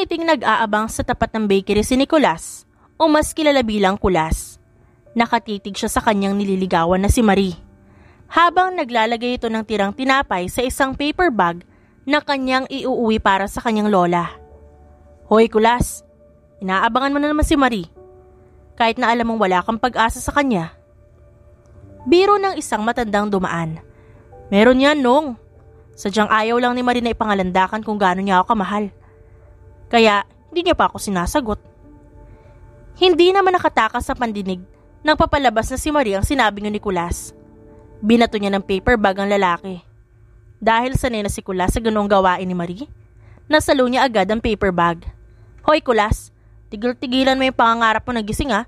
ngiting nag-aabang sa tapat ng bakery si Nicolas o mas kilala bilang Kulas. Nakatitig siya sa kanyang nililigawan na si Marie. Habang naglalagay ito ng tirang tinapay sa isang paper bag na kanyang iuuwi para sa kanyang lola. Hoy Kulas, inaabangan mo na naman si Marie. Kahit na alam mong wala kang pag-asa sa kanya. Biro ng isang matandang dumaan. Meron yan, Nong. Sadyang ayaw lang ni Marie na ipangalandakan kung gaano niya ako kamahal kaya hindi niya pa ako sinasagot. Hindi naman nakatakas sa pandinig nang papalabas na si Maria ang sinabi ni Nicolas. Binato niya ng paper bag ang lalaki. Dahil sanay na si Nicolas sa ganoong gawain ni Marie, nasalo niya agad ang paper bag. Hoy Kulas, tigil-tigilan mo yung pangangarap mo na gising ha.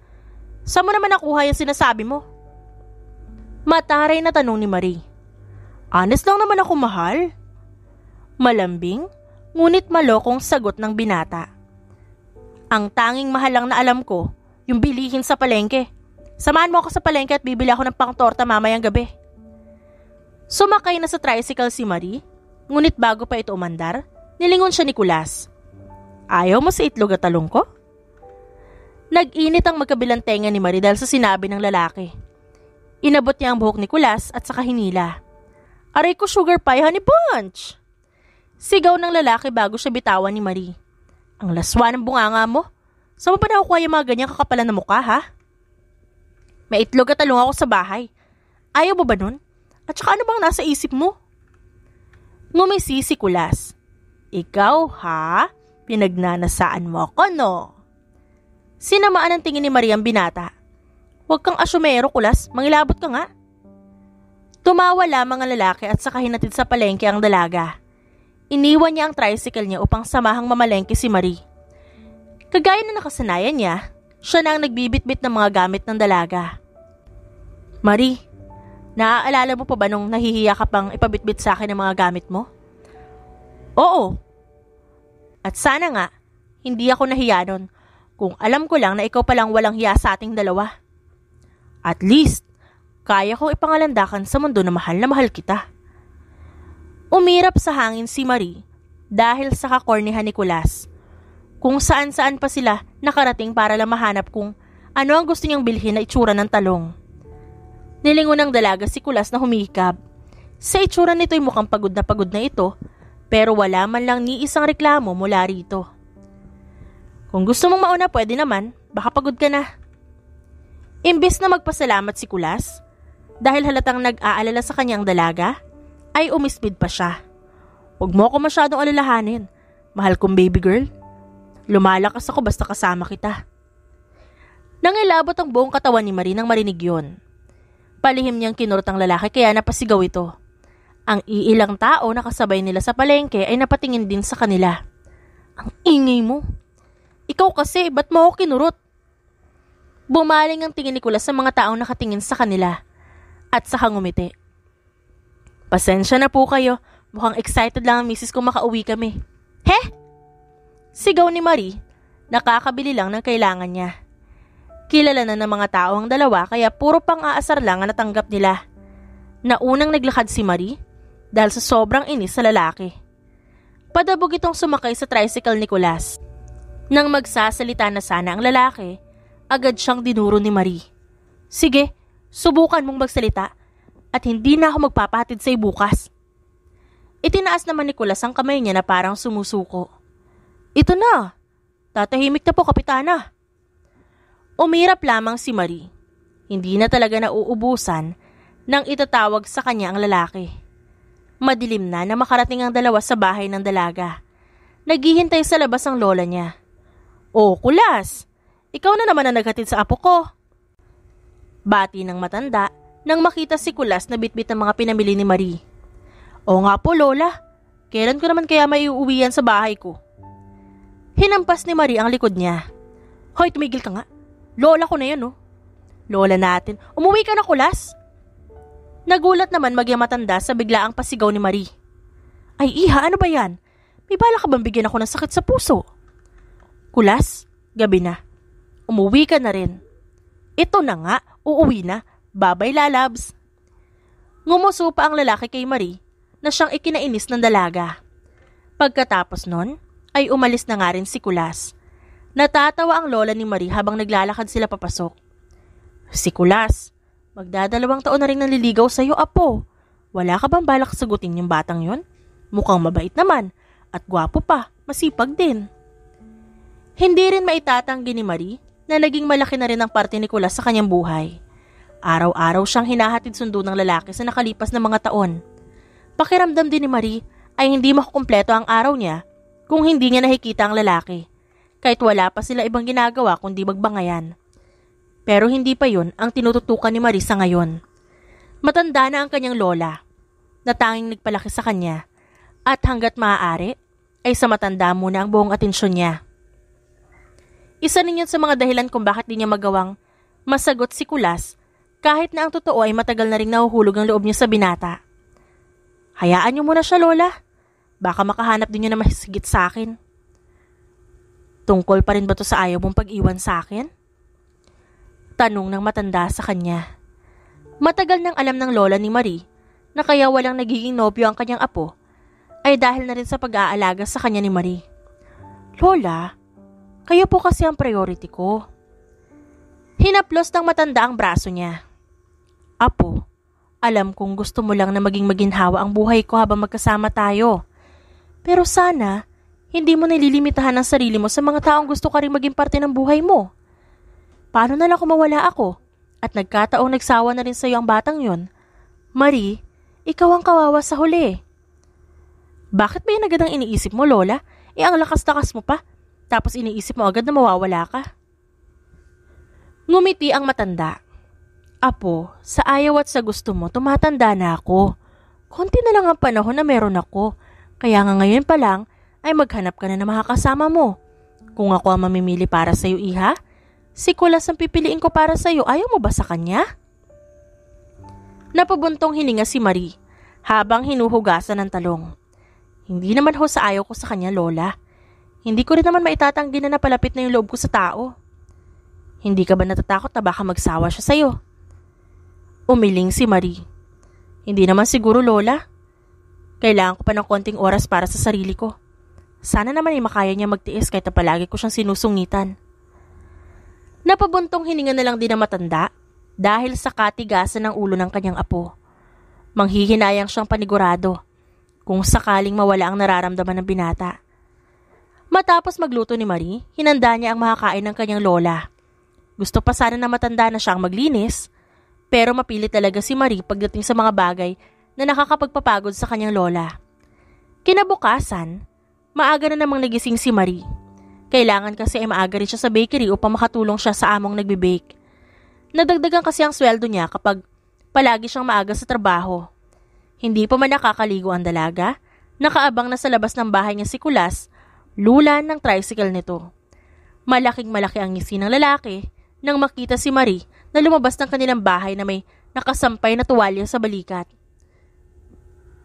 Saan mo naman nakuha yung sinasabi mo? Mataray na tanong ni Marie. Honest lang naman ako mahal. Malambing? ngunit malokong sagot ng binata. Ang tanging mahalang na alam ko, yung bilihin sa palengke. Samahan mo ako sa palengke at bibili ako ng pangtorta mamayang gabi. Sumakay na sa tricycle si Marie, ngunit bago pa ito umandar, nilingon siya ni Kulas. Ayaw mo sa itlog at talong ko? Nag-init ang magkabilang tenga ni Marie dahil sa sinabi ng lalaki. Inabot niya ang buhok ni Kulas at saka hinila. Aray ko sugar pie honey punch! Sigaw ng lalaki bago siya bitawan ni Marie. Ang laswa ng bunganga mo. Saan mo pa nakukuha yung mga ganyang kakapalan na mukha, ha? May itlog at talong ako sa bahay. Ayaw mo ba nun? At saka ano bang nasa isip mo? Ngumisi si Kulas. Ikaw, ha? Pinagnanasaan mo ako, no? Sinamaan ang tingin ni Maria ang binata. Huwag kang asyumero, Kulas. Mangilabot ka nga. Tumawa lamang ang lalaki at saka hinatid sa palengke ang dalaga. Iniwan niya ang tricycle niya upang samahang mamalengke si Marie. Kagaya na nakasanayan niya, siya na ang nagbibitbit ng mga gamit ng dalaga. Marie, naaalala mo pa ba nung nahihiya ka pang ipabitbit sa akin ang mga gamit mo? Oo. At sana nga, hindi ako nahiya nun kung alam ko lang na ikaw palang walang hiya sa ating dalawa. At least, kaya ko ipangalandakan sa mundo na mahal na mahal kita. Umirap sa hangin si Marie dahil sa kakornihan ni Nicolas. Kung saan-saan pa sila nakarating para lang mahanap kung ano ang gusto niyang bilhin na itsura ng talong. Nilingon ng dalaga si Kulas na humihikab. Sa itsura nito'y mukhang pagod na pagod na ito, pero wala man lang ni isang reklamo mula rito. Kung gusto mong mauna pwede naman, baka pagod ka na. Imbis na magpasalamat si Kulas, dahil halatang nag-aalala sa kanyang dalaga, ay umisbid pa siya. Huwag mo ako masyadong alalahanin. Mahal kong baby girl. Lumalakas ako basta kasama kita. Nangilabot ang buong katawan ni Marie nang marinig yon. Palihim niyang kinurot ang lalaki kaya napasigaw ito. Ang iilang tao na kasabay nila sa palengke ay napatingin din sa kanila. Ang ingay mo! Ikaw kasi, ba't mo ako kinurot? Bumaling ang tingin ni Kulas sa mga taong nakatingin sa kanila at sa kangumiti. Pasensya na po kayo. Mukhang excited lang ang misis kung makauwi kami. He? Sigaw ni Marie. Nakakabili lang ng kailangan niya. Kilala na ng mga tao ang dalawa kaya puro pang aasar lang ang natanggap nila. Naunang naglakad si Marie dahil sa sobrang inis sa lalaki. Padabog itong sumakay sa tricycle ni Kulas. Nang magsasalita na sana ang lalaki, agad siyang dinuro ni Marie. Sige, subukan mong magsalita at hindi na ako magpapatid sa bukas. Itinaas naman ni Kulas ang kamay niya na parang sumusuko. Ito na! Tatahimik na po, Kapitana! Umirap lamang si Marie. Hindi na talaga nauubusan nang itatawag sa kanya ang lalaki. Madilim na na makarating ang dalawa sa bahay ng dalaga. Naghihintay sa labas ang lola niya. Oh, Kulas! Ikaw na naman ang naghatid sa apo ko. Bati ng matanda nang makita si Kulas na bitbit ng mga pinamili ni Marie. O nga po, Lola. Kailan ko naman kaya maiuwi yan sa bahay ko? Hinampas ni Marie ang likod niya. Hoy, tumigil ka nga. Lola ko na yan, oh. Lola natin. Umuwi ka na, Kulas. Nagulat naman magya matanda sa biglaang pasigaw ni Marie. Ay, iha, ano ba yan? May bala ka bang bigyan ako ng sakit sa puso? Kulas, gabi na. Umuwi ka na rin. Ito na nga, uuwi na. Babay lalabs! Ngumuso pa ang lalaki kay Marie na siyang ikinainis ng dalaga. Pagkatapos nun, ay umalis na nga rin si Kulas. Natatawa ang lola ni Marie habang naglalakad sila papasok. Si Kulas, magdadalawang taon na rin nanliligaw sa'yo, apo. Wala ka bang balak sagutin yung batang yon? Mukhang mabait naman at gwapo pa, masipag din. Hindi rin maitatanggi ni Marie na naging malaki na rin ang parte ni Kulas sa kanyang buhay. Araw-araw siyang hinahatid sundo ng lalaki sa nakalipas na mga taon. Pakiramdam din ni Marie ay hindi makukumpleto ang araw niya kung hindi niya nakikita ang lalaki. Kahit wala pa sila ibang ginagawa kundi magbangayan. Pero hindi pa yon ang tinututukan ni Marie sa ngayon. Matanda na ang kanyang lola na tanging nagpalaki sa kanya at hanggat maaari ay sa matanda muna ang buong atensyon niya. Isa ninyo sa mga dahilan kung bakit di niya magawang masagot si Kulas kahit na ang totoo ay matagal na rin nahuhulog ang loob niya sa binata. Hayaan niyo muna siya, Lola. Baka makahanap din niya na masigit sa akin. Tungkol pa rin ba to sa ayaw mong pag-iwan sa akin? Tanong ng matanda sa kanya. Matagal nang alam ng lola ni Marie na kaya walang nagiging nobyo ang kanyang apo ay dahil na rin sa pag-aalaga sa kanya ni Marie. Lola, kayo po kasi ang priority ko. Hinaplos ng matanda ang braso niya. Apo, alam kong gusto mo lang na maging maginhawa ang buhay ko habang magkasama tayo. Pero sana, hindi mo nililimitahan ang sarili mo sa mga taong gusto ka rin maging parte ng buhay mo. Paano na lang kumawala ako? At nagkataong nagsawa na rin sa iyo ang batang yon. Marie, ikaw ang kawawa sa huli. Bakit ba yan agad ang iniisip mo, Lola? Eh, ang lakas-lakas mo pa. Tapos iniisip mo agad na mawawala ka. Ngumiti ang matanda. Apo, sa ayaw at sa gusto mo, tumatanda na ako. Konti na lang ang panahon na meron ako. Kaya nga ngayon pa lang, ay maghanap ka na ng makakasama mo. Kung ako ang mamimili para sa'yo, iha, si Kulas ang pipiliin ko para sa'yo, ayaw mo ba sa kanya? Napabuntong hininga si Marie habang hinuhugasan ng talong. Hindi naman ho sa ayaw ko sa kanya, Lola. Hindi ko rin naman maitatanggi na napalapit na yung loob ko sa tao. Hindi ka ba natatakot na baka magsawa siya sa'yo? Umiling si Marie. Hindi naman siguro, Lola. Kailangan ko pa ng konting oras para sa sarili ko. Sana naman ay makaya niya magtiis kahit na palagi ko siyang sinusungitan. Napabuntong hininga na lang din na matanda dahil sa katigasan ng ulo ng kanyang apo. Manghihinayang siyang panigurado kung sakaling mawala ang nararamdaman ng binata. Matapos magluto ni Marie, hinanda niya ang makakain ng kanyang lola. Gusto pa sana na matanda na siya ang maglinis pero mapilit talaga si Marie pagdating sa mga bagay na nakakapagpapagod sa kanyang lola. Kinabukasan, maaga na namang nagising si Marie. Kailangan kasi ay maaga rin siya sa bakery upang makatulong siya sa among nagbe-bake. Nadagdagan kasi ang sweldo niya kapag palagi siyang maaga sa trabaho. Hindi pa man nakakaligo ang dalaga, nakaabang na sa labas ng bahay niya si Kulas, lula ng tricycle nito. Malaking malaki ang ngisi ng lalaki nang makita si Marie na lumabas ng kanilang bahay na may nakasampay na tuwalya sa balikat.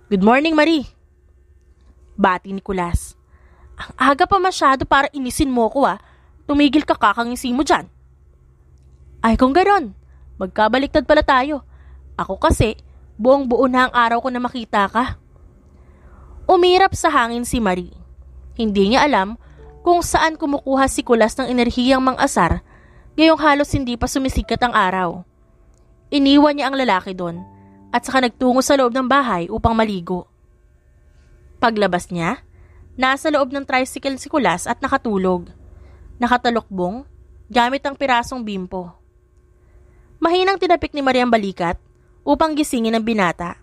Good morning, Marie. Bati ni Kulas. Ang aga pa masyado para inisin mo ko ah. Tumigil ka kakangisi mo dyan. Ay kung ganon, magkabaliktad pala tayo. Ako kasi, buong buo na ang araw ko na makita ka. Umirap sa hangin si Marie. Hindi niya alam kung saan kumukuha si Kulas ng enerhiyang asar Ngayong halos hindi pa sumisikat ang araw. Iniwan niya ang lalaki doon at saka nagtungo sa loob ng bahay upang maligo. Paglabas niya, nasa loob ng tricycle si Kulas at nakatulog. Nakatalokbong gamit ang pirasong bimpo. Mahinang tinapik ni Maria ang balikat upang gisingin ang binata.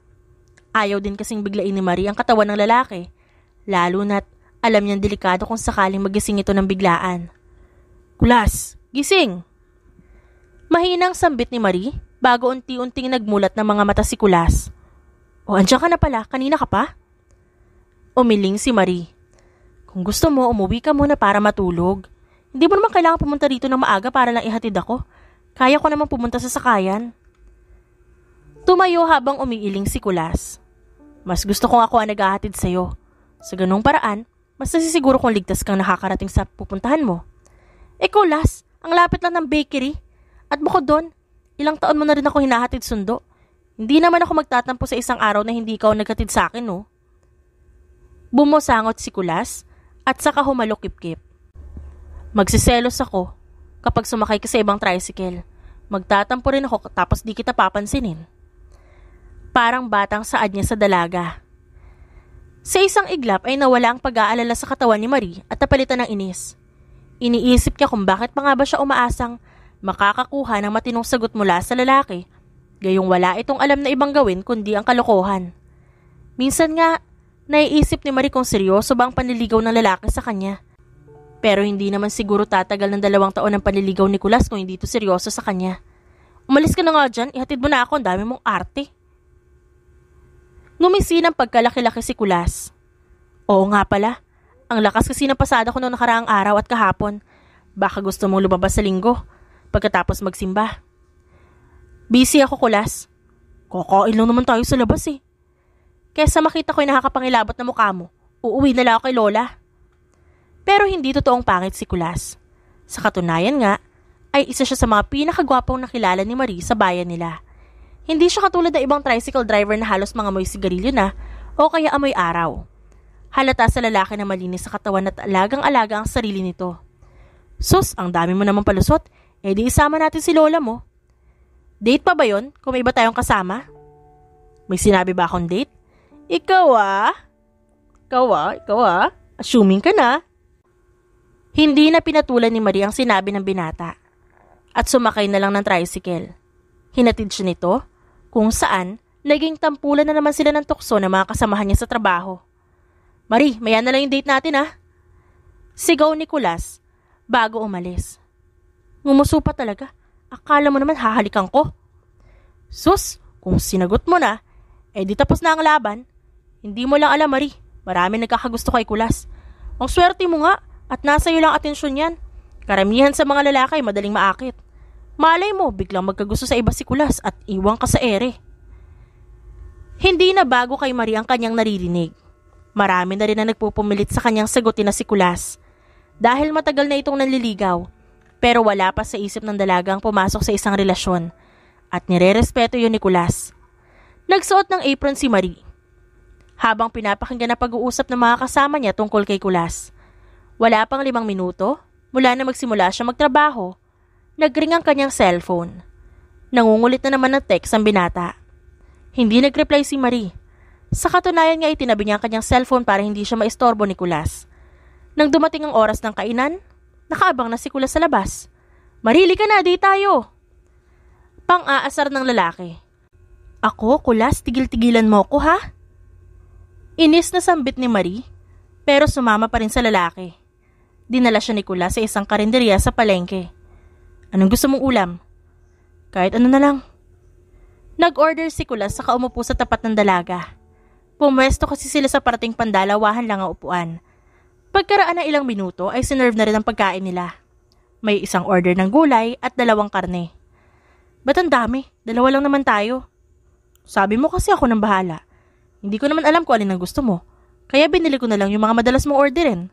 Ayaw din kasing biglain ni Maria ang katawan ng lalaki, lalo na't alam niyang delikado kung sakaling magising ito ng biglaan. Kulas! Gising! Mahinang sambit ni Marie bago unti-unting nagmulat ng mga mata si Kulas. O andyan ka na pala, kanina ka pa? Umiling si Marie. Kung gusto mo, umuwi ka muna para matulog. Hindi mo naman kailangan pumunta rito ng maaga para lang ihatid ako. Kaya ko naman pumunta sa sakayan. Tumayo habang umiiling si Kulas. Mas gusto kong ako ang naghahatid sa'yo. Sa ganung paraan, mas nasisiguro kong ligtas kang nakakarating sa pupuntahan mo. Eh Kulas, ang lapit lang ng bakery. At bukod doon, ilang taon mo na rin ako hinahatid sundo. Hindi naman ako magtatampo sa isang araw na hindi ikaw nagkatid sa akin, no? Bumosangot si Kulas at saka humalukip kip Magsiselos ako kapag sumakay ka sa ibang tricycle. Magtatampo rin ako tapos di kita papansinin. Parang batang saad niya sa dalaga. Sa isang iglap ay nawala ang pag-aalala sa katawan ni Marie at napalitan ng inis. Iniisip niya kung bakit pa nga ba siya umaasang makakakuha ng matinong sagot mula sa lalaki, gayong wala itong alam na ibang gawin kundi ang kalokohan. Minsan nga, naiisip ni Marie kung seryoso ba ang panliligaw ng lalaki sa kanya. Pero hindi naman siguro tatagal ng dalawang taon ang panliligaw ni Kulas kung hindi ito seryoso sa kanya. Umalis ka na nga dyan, ihatid mo na ako, ang dami mong arte. Ngumisi ng pagkalaki-laki si Kulas. Oo nga pala, ang lakas kasi ng pasada ko noong nakaraang araw at kahapon. Baka gusto mong lumabas sa linggo pagkatapos magsimba. Busy ako kulas. Kakain lang naman tayo sa labas eh. Kesa makita ko yung nakakapangilabot na mukha mo, uuwi na lang ako kay Lola. Pero hindi totoong pangit si Kulas. Sa katunayan nga, ay isa siya sa mga pinakagwapong nakilala ni Marie sa bayan nila. Hindi siya katulad ng ibang tricycle driver na halos mga moy sigarilyo na o kaya amoy araw. Halata sa lalaki na malinis sa katawan at alagang-alaga ang sarili nito. Sus, ang dami mo naman palusot. E di isama natin si lola mo. Date pa ba yon kung may iba tayong kasama? May sinabi ba akong date? Ikaw ah? Ikaw ah? Ikaw ah? Assuming ka na. Hindi na pinatulan ni Marie ang sinabi ng binata at sumakay na lang ng tricycle. Hinatid siya nito kung saan naging tampulan na naman sila ng tukso ng mga kasamahan niya sa trabaho. Mari, maya na lang yung date natin ha. Ah. Sigaw ni Kulas bago umalis. Ngumuso pa talaga. Akala mo naman hahalikan ko. Sus, kung sinagot mo na, eh di tapos na ang laban. Hindi mo lang alam, Mari. Marami nagkakagusto kay Kulas. Ang swerte mo nga at nasa iyo lang atensyon yan. Karamihan sa mga lalaki madaling maakit. Malay mo, biglang magkagusto sa iba si Kulas at iwang ka sa ere. Hindi na bago kay Mari ang kanyang naririnig. Marami na rin na nagpupumilit sa kanyang sagutin na si Kulas. Dahil matagal na itong nanliligaw, pero wala pa sa isip ng dalagang pumasok sa isang relasyon. At nirerespeto yun ni Kulas. Nagsuot ng apron si Marie. Habang pinapakinggan na pag-uusap ng mga kasama niya tungkol kay Kulas. Wala pang limang minuto, mula na magsimula siya magtrabaho, nagring ang kanyang cellphone. Nangungulit na naman ng text ang binata. Hindi nagreply si Marie sa katunayan nga itinabi niya ang kanyang cellphone para hindi siya maistorbo ni Kulas. Nang dumating ang oras ng kainan, nakaabang na si Kulas sa labas. Marili ka na, di tayo! Pang-aasar ng lalaki. Ako, Kulas, tigil-tigilan mo ko ha? Inis na sambit ni Marie, pero sumama pa rin sa lalaki. Dinala siya ni Kulas sa isang karinderya sa palengke. Anong gusto mong ulam? Kahit ano na lang. Nag-order si Kulas sa kaumupo sa tapat ng dalaga. Pumwesto kasi sila sa parating pandalawahan lang ang upuan. Pagkaraan ng ilang minuto ay sinerve na rin ang pagkain nila. May isang order ng gulay at dalawang karne. Ba't ang dami? Dalawa lang naman tayo. Sabi mo kasi ako nang bahala. Hindi ko naman alam kung alin ang gusto mo. Kaya binili ko na lang yung mga madalas mong orderin.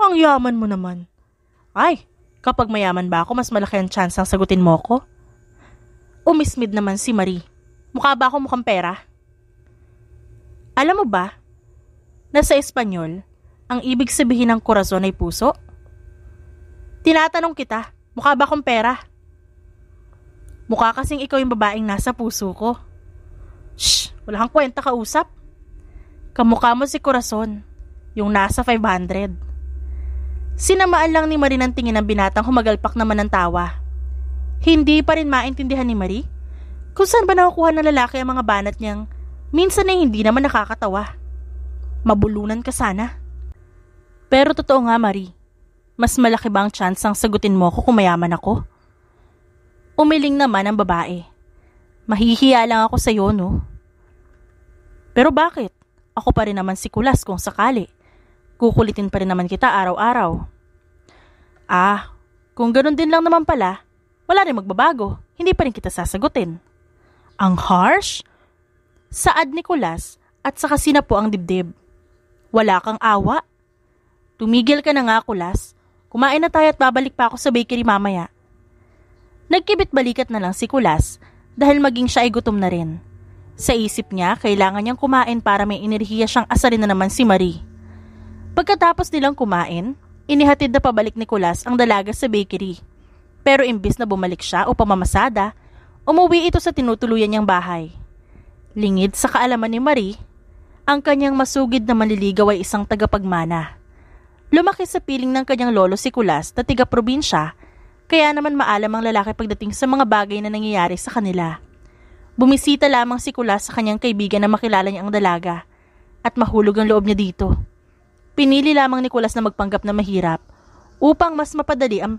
Ang yaman mo naman. Ay, kapag mayaman ba ako, mas malaki ang chance ang sagutin mo ko? Umismid naman si Marie. Mukha ba ako mukhang pera? Alam mo ba na sa Espanyol, ang ibig sabihin ng korazon ay puso? Tinatanong kita, mukha ba kong pera? Mukha kasing ikaw yung babaeng nasa puso ko. Shh, wala kang kwenta kausap. Kamukha mo si Corazon, yung nasa 500. Sinamaan lang ni Marie ng tingin ng binatang humagalpak naman ng tawa. Hindi pa rin maintindihan ni Marie kung saan ba nakukuha ng lalaki ang mga banat niyang Minsan ay hindi naman nakakatawa. Mabulunan ka sana. Pero totoo nga, Marie. Mas malaki ba ang chance ang sagutin mo ako kung mayaman ako? Umiling naman ang babae. Mahihiya lang ako sa'yo, no? Pero bakit? Ako pa rin naman si Kulas kung sakali. Kukulitin pa rin naman kita araw-araw. Ah, kung ganun din lang naman pala, wala rin magbabago. Hindi pa rin kita sasagutin. Ang harsh? saad ni Kulas at saka po ang dibdib. Wala kang awa. Tumigil ka na nga, Kulas. Kumain na tayo at babalik pa ako sa bakery mamaya. Nagkibit-balikat na lang si Kulas dahil maging siya ay gutom na rin. Sa isip niya, kailangan niyang kumain para may enerhiya siyang asarin na naman si Marie. Pagkatapos nilang kumain, inihatid na pabalik ni Kulas ang dalaga sa bakery. Pero imbis na bumalik siya o pamamasada, umuwi ito sa tinutuluyan niyang bahay. Lingid sa kaalaman ni Marie, ang kanyang masugid na manliligaw ay isang tagapagmana. Lumaki sa piling ng kanyang lolo si Kulas na tiga probinsya, kaya naman maalam ang lalaki pagdating sa mga bagay na nangyayari sa kanila. Bumisita lamang si Kulas sa kanyang kaibigan na makilala niya ang dalaga at mahulog ang loob niya dito. Pinili lamang ni Kulas na magpanggap na mahirap upang mas mapadali ang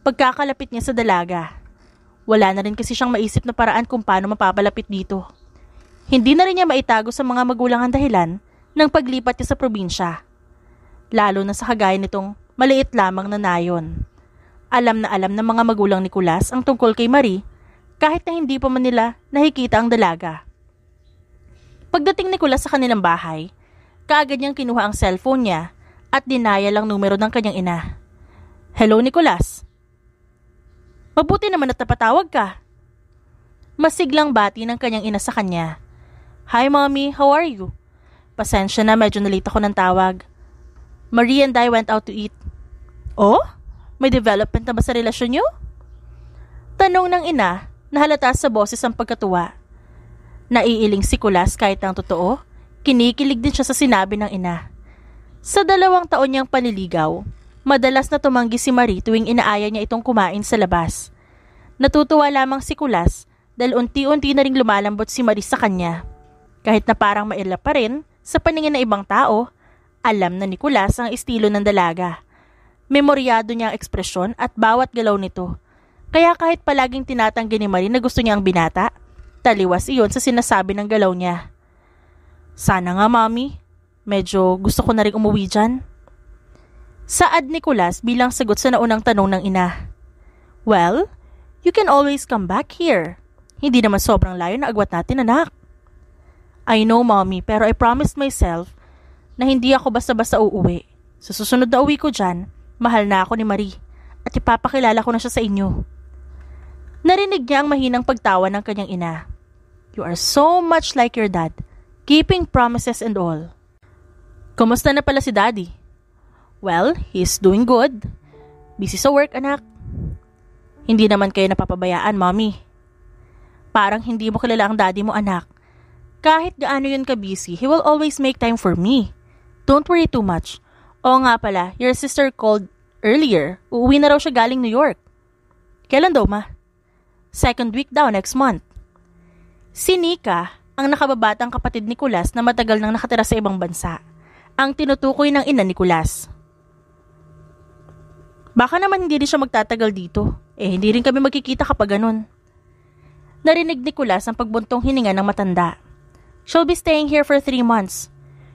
pagkakalapit niya sa dalaga. Wala na rin kasi siyang maisip na paraan kung paano mapapalapit dito. Hindi na rin niya maitago sa mga magulang ang dahilan ng paglipat niya sa probinsya. Lalo na sa kagaya nitong maliit lamang na nayon. Alam na alam ng mga magulang ni Kulas ang tungkol kay Marie kahit na hindi pa man nila nakikita ang dalaga. Pagdating ni Kulas sa kanilang bahay, kaagad niyang kinuha ang cellphone niya at dinaya lang numero ng kanyang ina. Hello, Nicolas. Mabuti naman at napatawag ka. Masiglang bati ng kanyang ina sa kanya. Hi mommy, how are you? Pasensya na, medyo nalito ko ng tawag. Marie and I went out to eat. Oh? May development na ba sa relasyon niyo? Tanong ng ina, nahalata sa boses ang pagkatuwa. Naiiling si Kulas kahit ang totoo, kinikilig din siya sa sinabi ng ina. Sa dalawang taon niyang paniligaw, madalas na tumanggi si Marie tuwing inaaya niya itong kumain sa labas. Natutuwa lamang si Kulas dahil unti-unti na ring lumalambot si Marie sa kanya. Kahit na parang maila pa rin, sa paningin ng ibang tao, alam na ni Kulas ang estilo ng dalaga. Memoryado niya ang ekspresyon at bawat galaw nito. Kaya kahit palaging tinatanggi ni Marie na gusto niya ang binata, taliwas iyon sa sinasabi ng galaw niya. Sana nga, mami. Medyo gusto ko na rin umuwi dyan. Saad ni Kulas bilang sagot sa naunang tanong ng ina. Well, you can always come back here. Hindi naman sobrang layo na agwat natin, anak. I know, mommy, pero I promised myself na hindi ako basta-basta uuwi. Sa susunod na uwi ko dyan, mahal na ako ni Marie at ipapakilala ko na siya sa inyo. Narinig niya ang mahinang pagtawa ng kanyang ina. You are so much like your dad, keeping promises and all. Kumusta na pala si daddy? Well, he's doing good. Busy sa work, anak. Hindi naman kayo napapabayaan, mommy. Parang hindi mo kilala ang daddy mo, anak. Kahit gaano yun ka-busy, he will always make time for me. Don't worry too much. Oo nga pala, your sister called earlier. Uuwi na raw siya galing New York. Kailan daw, ma? Second week daw, next month. Si Nika, ang nakababatang kapatid ni Kulas na matagal nang nakatira sa ibang bansa, ang tinutukoy ng ina ni Kulas. Baka naman hindi rin siya magtatagal dito. Eh, hindi rin kami magkikita kapag ganun. Narinig ni Kulas ang pagbuntong hininga ng matanda. She'll be staying here for three months.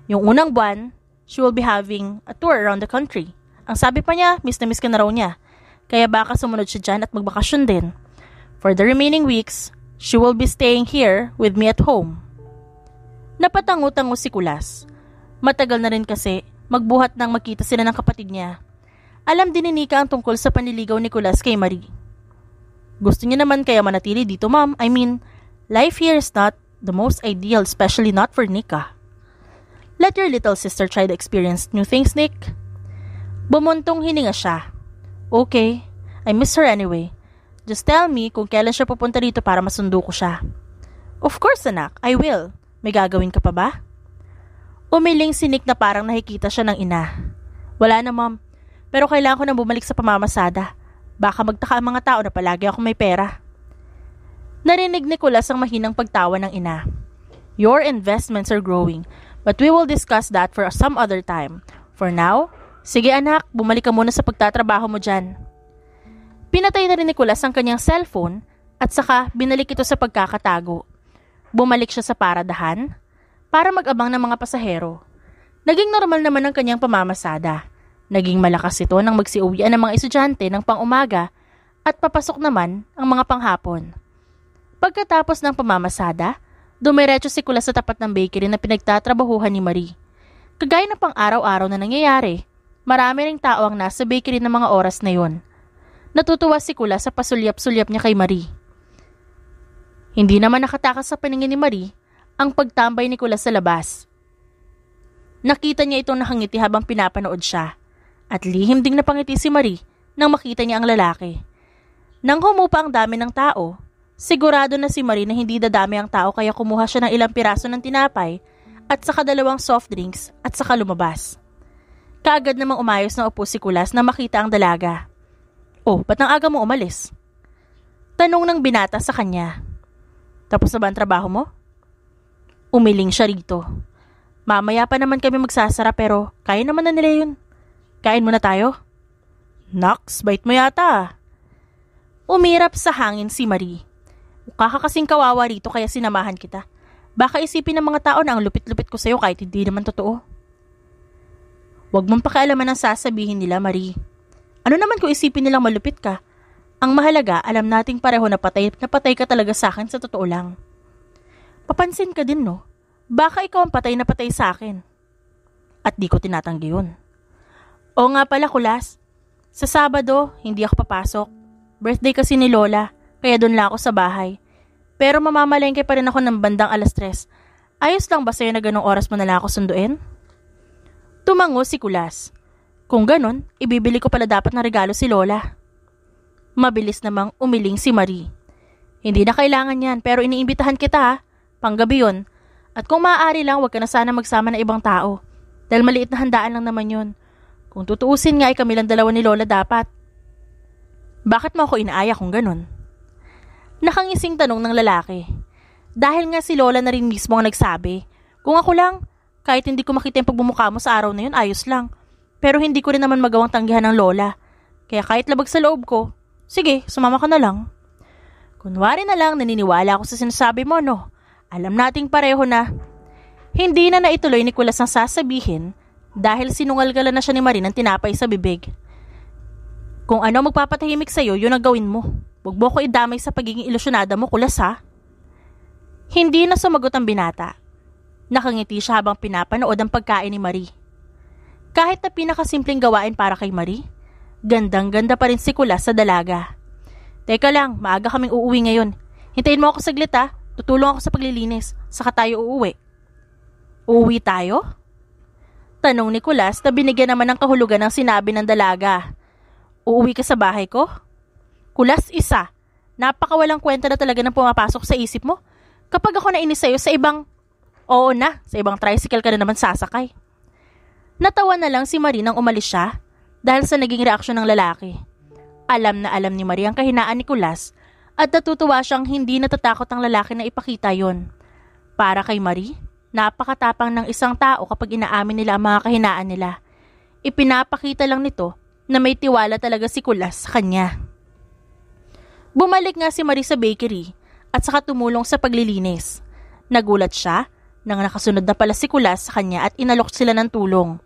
Yung unang buwan, she will be having a tour around the country. Ang sabi pa niya, miss na miss ka na raw niya. Kaya baka sumunod siya dyan at magbakasyon din. For the remaining weeks, she will be staying here with me at home. Napatango-tango si Kulas. Matagal na rin kasi magbuhat nang makita sila ng kapatid niya. Alam din ni Nika ang tungkol sa panliligaw ni Kulas kay Marie. Gusto niya naman kaya manatili dito ma'am. I mean, life here is not the most ideal, especially not for Nika. Let your little sister try to experience new things, Nick. Bumuntong hininga siya. Okay, I miss her anyway. Just tell me kung kailan siya pupunta dito para masundo ko siya. Of course, anak, I will. May gagawin ka pa ba? Umiling si Nick na parang nakikita siya ng ina. Wala na, ma'am. Pero kailangan ko na bumalik sa pamamasada. Baka magtaka ang mga tao na palagi ako may pera. Narinig ni Kulas ang mahinang pagtawa ng ina. Your investments are growing, but we will discuss that for some other time. For now, sige anak, bumalik ka muna sa pagtatrabaho mo dyan. Pinatay na rin ni Kulas ang kanyang cellphone at saka binalik ito sa pagkakatago. Bumalik siya sa paradahan para mag-abang ng mga pasahero. Naging normal naman ang kanyang pamamasada. Naging malakas ito nang magsiuwian ng mga estudyante ng pangumaga at papasok naman ang mga panghapon. Pagkatapos ng pamamasada, dumiretso si Kula sa tapat ng bakery na pinagtatrabahuhan ni Marie. Kagaya ng pang-araw-araw na nangyayari, marami ring tao ang nasa bakery ng mga oras na yon. Natutuwa si Kula sa pasulyap-sulyap niya kay Marie. Hindi naman nakatakas sa paningin ni Marie ang pagtambay ni Kula sa labas. Nakita niya itong nakangiti habang pinapanood siya at lihim ding napangiti si Marie nang makita niya ang lalaki. Nang humupa ang dami ng tao, Sigurado na si Marie na hindi dadami ang tao kaya kumuha siya ng ilang piraso ng tinapay at sa dalawang soft drinks at saka lumabas. Kaagad namang umayos na upo si Kulas na makita ang dalaga. Oh, ba't ang aga mo umalis? Tanong ng binata sa kanya. Tapos na ba ang trabaho mo? Umiling siya rito. Mamaya pa naman kami magsasara pero kaya naman na nila yun. Kain muna tayo? Nox, bait mo yata. Umirap sa hangin si Marie. Mukha ka kasing kawawa rito kaya sinamahan kita. Baka isipin ng mga tao na ang lupit-lupit ko sa'yo kahit hindi naman totoo. Huwag mong pakialaman ang sasabihin nila, Marie. Ano naman kung isipin nilang malupit ka? Ang mahalaga, alam nating pareho na patay, na patay ka talaga sa akin sa totoo lang. Papansin ka din, no? Baka ikaw ang patay na patay sa akin. At di ko tinatanggi yun. O nga pala, kulas. Sa Sabado, hindi ako papasok. Birthday kasi ni Lola, kaya doon lang ako sa bahay. Pero mamamalengke pa rin ako ng bandang alas tres. Ayos lang ba sa'yo na ganong oras mo nala ako sunduin? Tumango si Kulas. Kung ganon, ibibili ko pala dapat na regalo si Lola. Mabilis namang umiling si Marie. Hindi na kailangan yan pero iniimbitahan kita ha. Panggabi yon. At kung maaari lang wag ka na sana magsama ng ibang tao. Dahil maliit na handaan lang naman yon. Kung tutuusin nga ay kami lang dalawa ni Lola dapat. Bakit mo ako inaaya kung ganon? Nakangising tanong ng lalaki. Dahil nga si Lola na rin mismo ang nagsabi, kung ako lang, kahit hindi ko makita yung pagbumuka mo sa araw na yun, ayos lang. Pero hindi ko rin naman magawang tanggihan ng Lola. Kaya kahit labag sa loob ko, sige, sumama ka na lang. Kunwari na lang, naniniwala ako sa sinasabi mo, no? Alam nating pareho na. Hindi na naituloy ni Kulas ang sasabihin dahil sinungalgala na siya ni Marin ang tinapay sa bibig. Kung ano magpapatahimik sa'yo, yun ang gawin mo. Huwag mo ko idamay sa pagiging ilusyonada mo, kulas ha? Hindi na sumagot ang binata. Nakangiti siya habang pinapanood ang pagkain ni Marie. Kahit na pinakasimpleng gawain para kay Marie, gandang-ganda pa rin si Kulas sa dalaga. Teka lang, maaga kaming uuwi ngayon. Hintayin mo ako saglit ha. Tutulong ako sa paglilinis. Saka tayo uuwi. Uuwi tayo? Tanong ni Kulas na binigyan naman ng kahulugan ng sinabi ng dalaga. Uuwi ka sa bahay ko? kulas isa, napakawalang kwenta na talaga ng pumapasok sa isip mo. Kapag ako nainis sa'yo, sa ibang, oo na, sa ibang tricycle ka na naman sasakay. Natawa na lang si Marie nang umalis siya dahil sa naging reaksyon ng lalaki. Alam na alam ni Marie ang kahinaan ni Kulas at natutuwa siyang hindi natatakot ang lalaki na ipakita yon. Para kay Marie, napakatapang ng isang tao kapag inaamin nila ang mga kahinaan nila. Ipinapakita lang nito na may tiwala talaga si Kulas sa kanya. Bumalik nga si Marisa bakery at saka tumulong sa paglilinis. Nagulat siya nang nakasunod na pala si Kulas sa kanya at inalok sila ng tulong.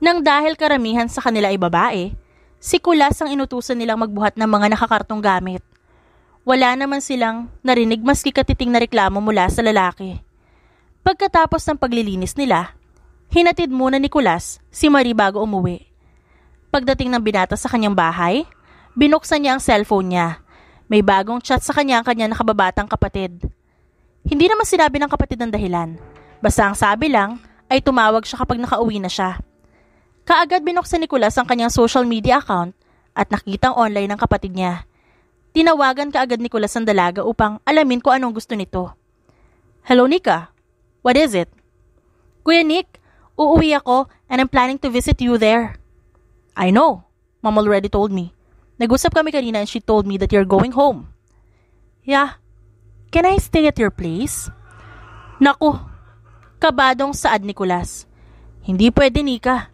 Nang dahil karamihan sa kanila ay babae, si Kulas ang inutusan nilang magbuhat ng mga nakakartong gamit. Wala naman silang narinig maski katiting na reklamo mula sa lalaki. Pagkatapos ng paglilinis nila, hinatid muna ni Kulas si Marie bago umuwi. Pagdating ng binata sa kanyang bahay, binuksan niya ang cellphone niya may bagong chat sa kanya ang kanya nakababatang kapatid. Hindi naman sinabi ng kapatid ang dahilan. Basta ang sabi lang ay tumawag siya kapag nakauwi na siya. Kaagad binuksan ni Nicolas ang kanyang social media account at nakitang online ng kapatid niya. Tinawagan kaagad ni Nicolas ang dalaga upang alamin kung anong gusto nito. Hello, Nika. What is it? Kuya Nick, uuwi ako and I'm planning to visit you there. I know. Mom already told me. Nag-usap kami kanina and she told me that you're going home. Yeah. Can I stay at your place? Naku, kabadong saad Nicolas. Hindi pwede, Nika.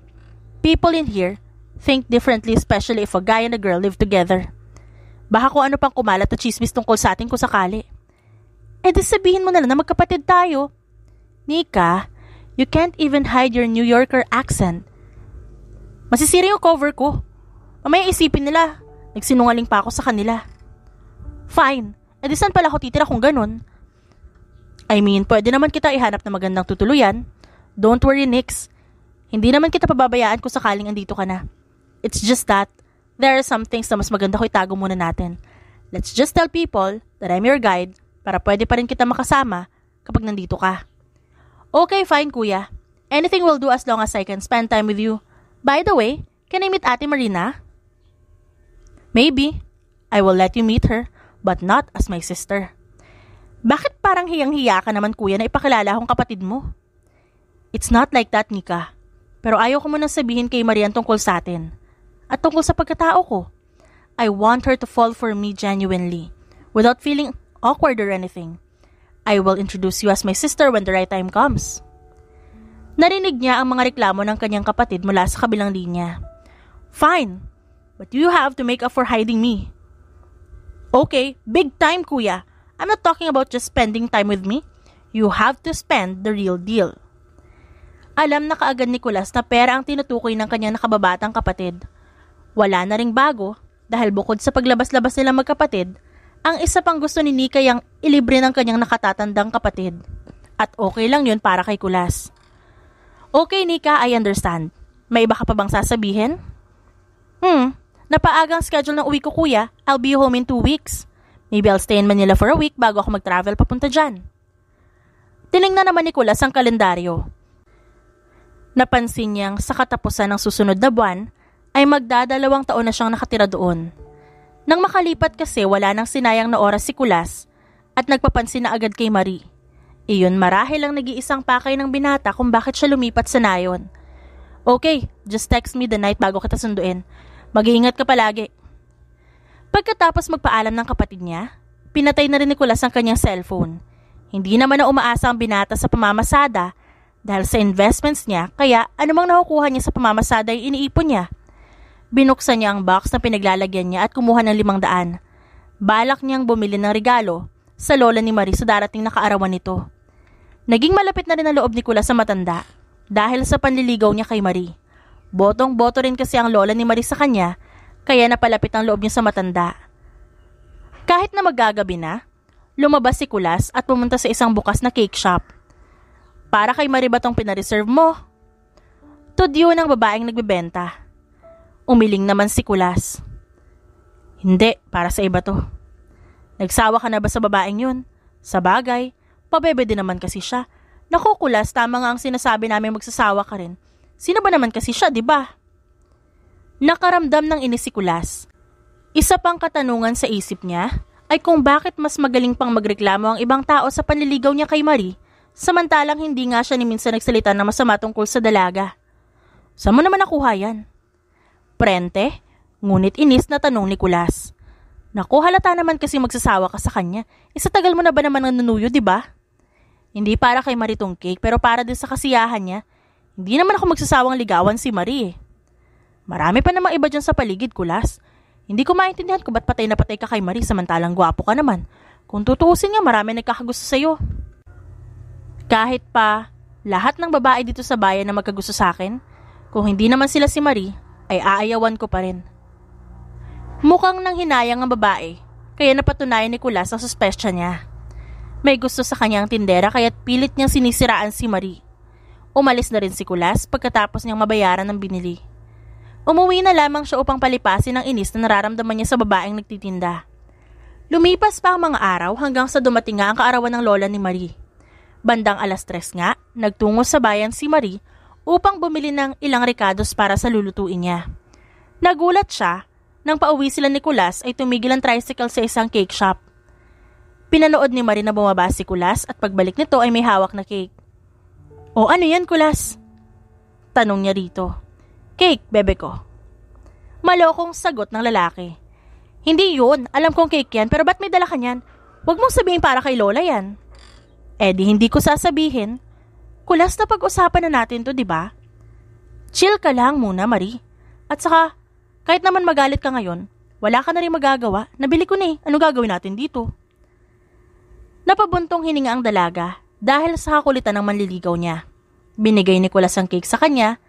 People in here think differently especially if a guy and a girl live together. Baka kung ano pang kumalat na chismis tungkol sa atin kung sakali. Eh di sabihin mo na lang na magkapatid tayo. Nika, you can't even hide your New Yorker accent. Masisira yung cover ko. Mamaya isipin nila, Nagsinungaling pa ako sa kanila. Fine. E di saan pala ako titira kung ganun? I mean, pwede naman kita ihanap na magandang tutuluyan. Don't worry, Nix. Hindi naman kita pababayaan kung sakaling andito ka na. It's just that, there are some things na mas maganda ko itago muna natin. Let's just tell people that I'm your guide para pwede pa rin kita makasama kapag nandito ka. Okay, fine, kuya. Anything will do as long as I can spend time with you. By the way, can I meet Ate Marina? Maybe, I will let you meet her, but not as my sister. Bakit parang hiyang-hiya ka naman kuya na ipakilala akong kapatid mo? It's not like that, Nika. Pero ayaw ko munang sabihin kay Marian tungkol sa atin. At tungkol sa pagkatao ko. I want her to fall for me genuinely, without feeling awkward or anything. I will introduce you as my sister when the right time comes. Narinig niya ang mga reklamo ng kanyang kapatid mula sa kabilang linya. Fine, But you have to make up for hiding me. Okay, big time, kuya. I'm not talking about just spending time with me. You have to spend the real deal. Alam na kaagad ni Nicolas na pera ang tinutukoy ng kanyang nakababatang kapatid. Wala na ring bago dahil bukod sa paglabas-labas nila magkapatid, ang isa pang gusto ni Nika yung ilibre ng kanyang nakatatandang kapatid. At okay lang yun para kay Kulas. Okay, Nika, I understand. May iba ka pa bang sasabihin? Hmm, Napaagang schedule ng uwi ko kuya. I'll be home in two weeks. Maybe I'll stay in Manila for a week bago ako mag-travel papunta dyan. Tinignan naman ni Nicolas ang kalendaryo. Napansin niyang sa katapusan ng susunod na buwan ay magdadalawang taon na siyang nakatira doon. Nang makalipat kasi wala nang sinayang na oras si Kulas at nagpapansin na agad kay Marie. Iyon marahil ang nag-iisang pakay ng binata kung bakit siya lumipat sa nayon. Okay, just text me the night bago kita sunduin. Mag-iingat ka palagi. Pagkatapos magpaalam ng kapatid niya, pinatay na rin ni Kulas ang kanyang cellphone. Hindi naman na umaasa ang binata sa pamamasada dahil sa investments niya kaya anumang nakukuha niya sa pamamasada ay iniipon niya. Binuksan niya ang box na pinaglalagyan niya at kumuha ng limang daan. Balak niyang bumili ng regalo sa lola ni Marie sa darating nakaarawan kaarawan nito. Naging malapit na rin ang loob ni Kulas sa matanda dahil sa panliligaw niya kay Marie. Botong-boto rin kasi ang lola ni Marie sa kanya, kaya napalapit ang loob niya sa matanda. Kahit na magagabi na, lumabas si Kulas at pumunta sa isang bukas na cake shop. Para kay Marie ba tong pinareserve mo? Tudyo ng babaeng nagbebenta. Umiling naman si Kulas. Hindi, para sa iba to. Nagsawa ka na ba sa babaeng yun? Sa bagay, pabebe din naman kasi siya. Naku, tama nga ang sinasabi namin magsasawa ka rin. Sino ba naman kasi siya, di ba? Nakaramdam ng inis inisikulas. Isa pang katanungan sa isip niya ay kung bakit mas magaling pang magreklamo ang ibang tao sa panliligaw niya kay Marie, samantalang hindi nga siya minsan nagsalita ng masama tungkol sa dalaga. Saan mo naman nakuha yan? Prente, ngunit inis na tanong ni Kulas. Naku, halata naman kasi magsasawa ka sa kanya. Isa eh, tagal mo na ba naman nanunuyo, di ba? Hindi para kay Maritong Cake, pero para din sa kasiyahan niya hindi naman ako magsasawang ligawan si Marie. Marami pa namang iba dyan sa paligid, kulas. Hindi ko maintindihan kung ba't patay na patay ka kay Marie samantalang gwapo ka naman. Kung tutuusin nga, marami nagkakagusto sa'yo. Kahit pa, lahat ng babae dito sa bayan na magkagusto sa akin, kung hindi naman sila si Marie, ay aayawan ko pa rin. Mukhang nang hinayang ang babae, kaya napatunayan ni Kulas ang suspesya niya. May gusto sa kanyang tindera kaya't pilit niyang sinisiraan si Marie. Umalis na rin si Kulas pagkatapos niyang mabayaran ng binili. Umuwi na lamang siya upang palipasin ang inis na nararamdaman niya sa babaeng nagtitinda. Lumipas pa ang mga araw hanggang sa dumating nga ang kaarawan ng lola ni Marie. Bandang alas tres nga, nagtungo sa bayan si Marie upang bumili ng ilang rekados para sa lulutuin niya. Nagulat siya nang pauwi sila ni Kulas ay tumigil ang tricycle sa isang cake shop. Pinanood ni Marie na bumaba si Kulas at pagbalik nito ay may hawak na cake. O ano yan, kulas? Tanong niya rito. Cake, bebe ko. Malokong sagot ng lalaki. Hindi yun, alam kong cake yan, pero ba't may dala ka niyan? Huwag mong sabihin para kay Lola yan. Eh di hindi ko sasabihin. Kulas na pag-usapan na natin to, di ba? Chill ka lang muna, Mari. At saka, kahit naman magalit ka ngayon, wala ka na rin magagawa. Nabili ko na eh. Ano gagawin natin dito? Napabuntong hininga ang dalaga dahil sa kakulitan ng manliligaw niya. Binigay ni Nicholas ang cake sa kanya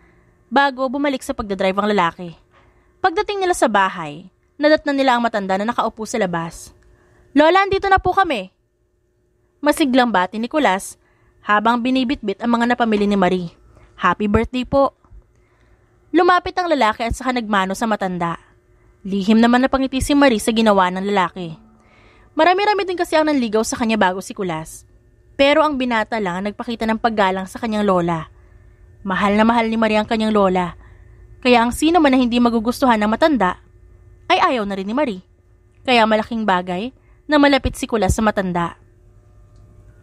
bago bumalik sa pagdadrive ang lalaki. Pagdating nila sa bahay, nadatnan nila ang matanda na nakaupo sa labas. Lola, andito na po kami. Masiglang bati ni Nicolas habang binibitbit ang mga napamili ni Marie. Happy birthday po. Lumapit ang lalaki at saka nagmano sa matanda. Lihim naman na pangiti si Marie sa ginawa ng lalaki. Marami-rami din kasi ang nanligaw sa kanya bago si Kulas. Pero ang binata lang ang nagpakita ng paggalang sa kanyang lola. Mahal na mahal ni Maria ang kanyang lola. Kaya ang sino man na hindi magugustuhan ng matanda, ay ayaw na rin ni Marie. Kaya malaking bagay na malapit si Kulas sa matanda.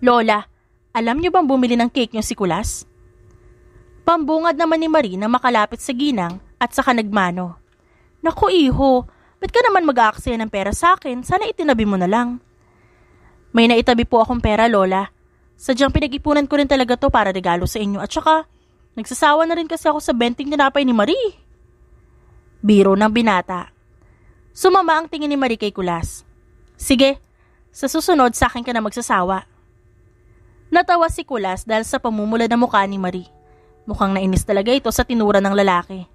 Lola, alam niyo bang bumili ng cake niyo si Kulas? Pambungad naman ni Marie na makalapit sa ginang at saka nagmano. Naku iho, ba't ka naman mag-aaksaya ng pera sa akin? Sana itinabi mo na lang. May naitabi po akong pera, Lola. Sadyang pinag-ipunan ko rin talaga to para regalo sa inyo. At saka, nagsasawa na rin kasi ako sa benting tinapay ni Marie. Biro ng binata. Sumama ang tingin ni Marie kay Kulas. Sige, sa susunod sa akin ka na magsasawa. Natawa si Kulas dahil sa pamumula na mukha ni Marie. Mukhang nainis talaga ito sa tinura ng lalaki.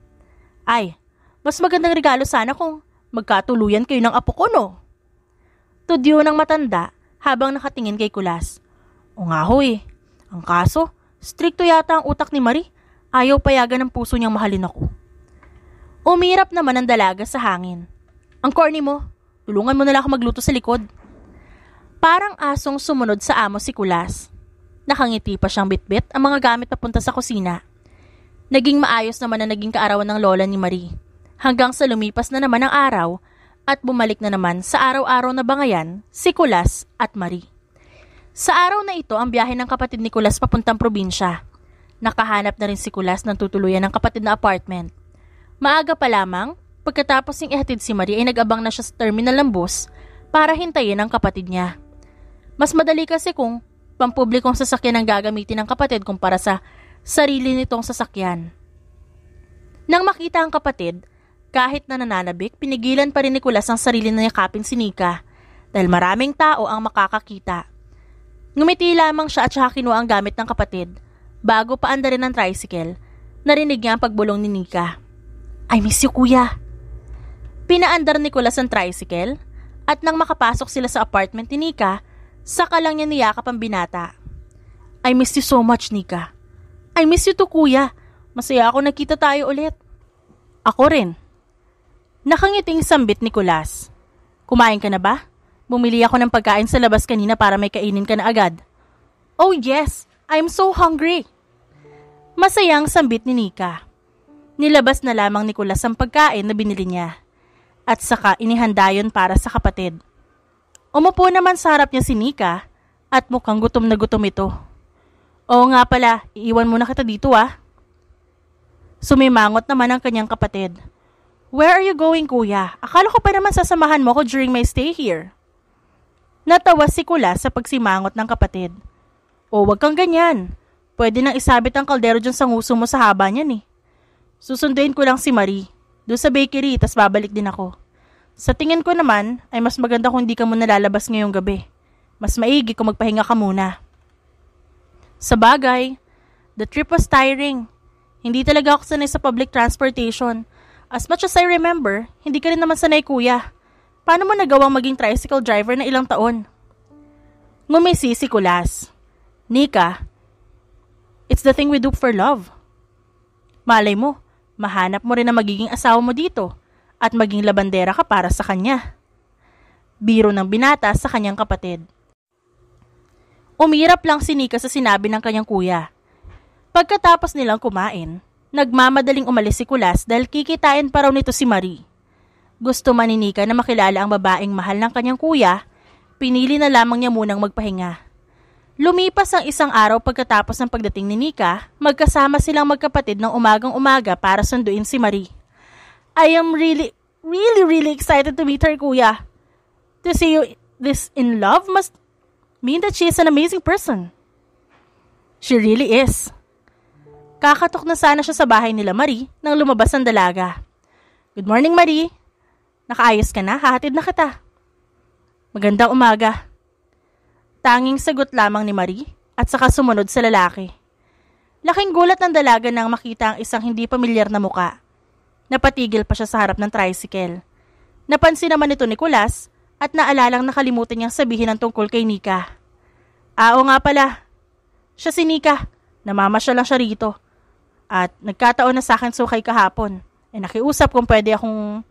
Ay, mas magandang regalo sana kung magkatuluyan kayo ng apo ko, no? Tudyo ng matanda habang nakatingin kay Kulas. O nga ho eh. Ang kaso, strikto yata ang utak ni Marie. Ayaw payagan ng puso niyang mahalin ako. Umirap naman ang dalaga sa hangin. Ang corny mo, tulungan mo na lang ako magluto sa likod. Parang asong sumunod sa amo si Kulas. Nakangiti pa siyang bitbit ang mga gamit papunta sa kusina. Naging maayos naman ang naging kaarawan ng lola ni Marie. Hanggang sa lumipas na naman ang araw at bumalik na naman sa araw-araw na bangayan si Kulas at Marie. Sa araw na ito, ang biyahe ng kapatid ni Kulas papuntang probinsya. Nakahanap na rin si Kulas ng tutuluyan ng kapatid na apartment. Maaga pa lamang, pagkatapos ng ihatid si Maria ay nagabang na siya sa terminal ng bus para hintayin ang kapatid niya. Mas madali kasi kung pampublikong sasakyan ang gagamitin ng kapatid kumpara sa sarili nitong sasakyan. Nang makita ang kapatid, kahit na nananabik, pinigilan pa rin ni Kulas ang sarili na yakapin si Nika dahil maraming tao ang makakakita. Ngumiti lamang siya at saka kinuha ang gamit ng kapatid bago pa andarin ang tricycle. Narinig niya ang pagbulong ni Nika. I miss you, kuya. Pinaandar ni Kulas ang tricycle at nang makapasok sila sa apartment ni Nika, saka lang niya niyakap ang binata. I miss you so much, Nika. I miss you too, kuya. Masaya ako nakita tayo ulit. Ako rin. Nakangiting sambit ni Kulas. Kumain ka na ba? Bumili ako ng pagkain sa labas kanina para may kainin ka na agad. Oh yes, I'm so hungry. Masayang sambit ni Nika. Nilabas na lamang ni Kulas ang pagkain na binili niya. At saka inihanda yon para sa kapatid. Umupo naman sa harap niya si Nika at mukhang gutom na gutom ito. Oo nga pala, iiwan muna kita dito ah. Sumimangot naman ang kanyang kapatid. Where are you going kuya? Akala ko pa naman sasamahan mo ko during my stay here. Natawa si Kula sa pagsimangot ng kapatid. O wag kang ganyan. Pwede nang isabit ang kaldero dyan sa nguso mo sa haba niyan eh. Susunduin ko lang si Marie. Doon sa bakery, tas babalik din ako. Sa tingin ko naman, ay mas maganda kung hindi ka muna lalabas ngayong gabi. Mas maigi kung magpahinga ka muna. Sa bagay, the trip was tiring. Hindi talaga ako sanay sa public transportation. As much as I remember, hindi ka rin naman sanay kuya paano mo nagawang maging tricycle driver na ilang taon? Ngumisi si Kulas. Nika, it's the thing we do for love. Malay mo, mahanap mo rin ang magiging asawa mo dito at maging labandera ka para sa kanya. Biro ng binata sa kanyang kapatid. Umirap lang si Nika sa sinabi ng kanyang kuya. Pagkatapos nilang kumain, nagmamadaling umalis si Kulas dahil kikitain pa raw nito si Marie gusto maninika na makilala ang babaeng mahal ng kanyang kuya, pinili na lamang niya munang magpahinga. Lumipas ang isang araw pagkatapos ng pagdating ni Nika, magkasama silang magkapatid ng umagang-umaga para sunduin si Marie. I am really, really, really excited to meet her, kuya. To see you this in love must mean that she is an amazing person. She really is. Kakatok na sana siya sa bahay nila Marie nang lumabas ang dalaga. Good morning, Marie. Nakaayos ka na? Hahatid na kita. Magandang umaga. Tanging sagot lamang ni Marie at saka sumunod sa lalaki. Laking gulat ng dalaga nang makita ang isang hindi pamilyar na muka. Napatigil pa siya sa harap ng tricycle. Napansin naman ito ni Kulas at naalalang nakalimutan niyang sabihin ang tungkol kay Nika. Ao ah, nga pala. Siya si Nika. Namamasya lang siya rito. At nagkataon na sa akin sukay kahapon. E nakiusap kung pwede akong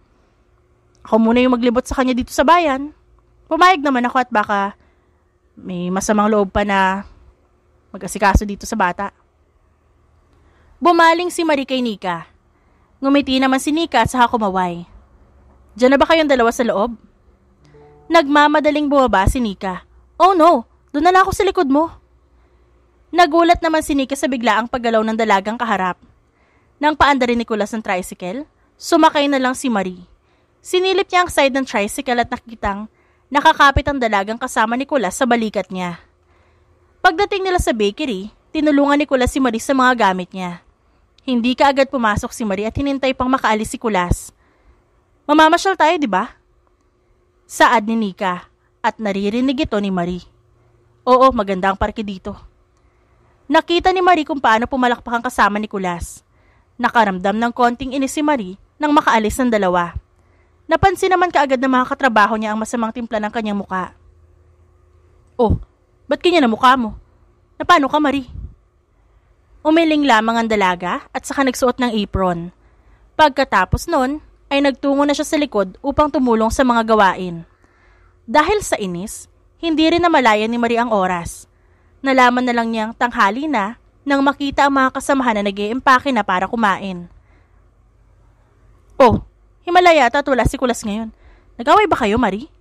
ako muna yung maglibot sa kanya dito sa bayan. Pumayag naman ako at baka may masamang loob pa na mag-asikaso dito sa bata. Bumaling si Marie kay Nika. Ngumiti naman si Nika at saka kumaway. Diyan na ba kayong dalawa sa loob? Nagmamadaling bumaba si Nika. Oh no, doon na lang ako sa likod mo. Nagulat naman si Nika sa biglaang paggalaw ng dalagang kaharap. Nang paandarin ni Kulas ng tricycle, sumakay na lang si Marie. Sinilip niya ang side ng tricycle at nakitang nakakapit ang dalagang kasama ni Kulas sa balikat niya. Pagdating nila sa bakery, tinulungan ni Kulas si Marie sa mga gamit niya. Hindi ka agad pumasok si Marie at hinintay pang makaalis si Kulas. Mamamasyal tayo, di ba? Saad ni Nika at naririnig ito ni Marie. Oo, maganda ang parke dito. Nakita ni Marie kung paano pumalakpak ang kasama ni Kulas. Nakaramdam ng konting inis si Marie nang makaalis ng dalawa. Napansin naman kaagad ng mga katrabaho niya ang masamang timpla ng kanyang muka. Oh, ba't kanya na mukha mo? Na ka, Marie? Umiling lamang ang dalaga at saka nagsuot ng apron. Pagkatapos nun, ay nagtungo na siya sa likod upang tumulong sa mga gawain. Dahil sa inis, hindi rin namalayan ni Marie ang oras. Nalaman na lang niyang tanghali na nang makita ang mga kasamahan na nag -e na para kumain. Oh, Himalaya at wala si Kulas ngayon. Nag-away ba kayo, Marie?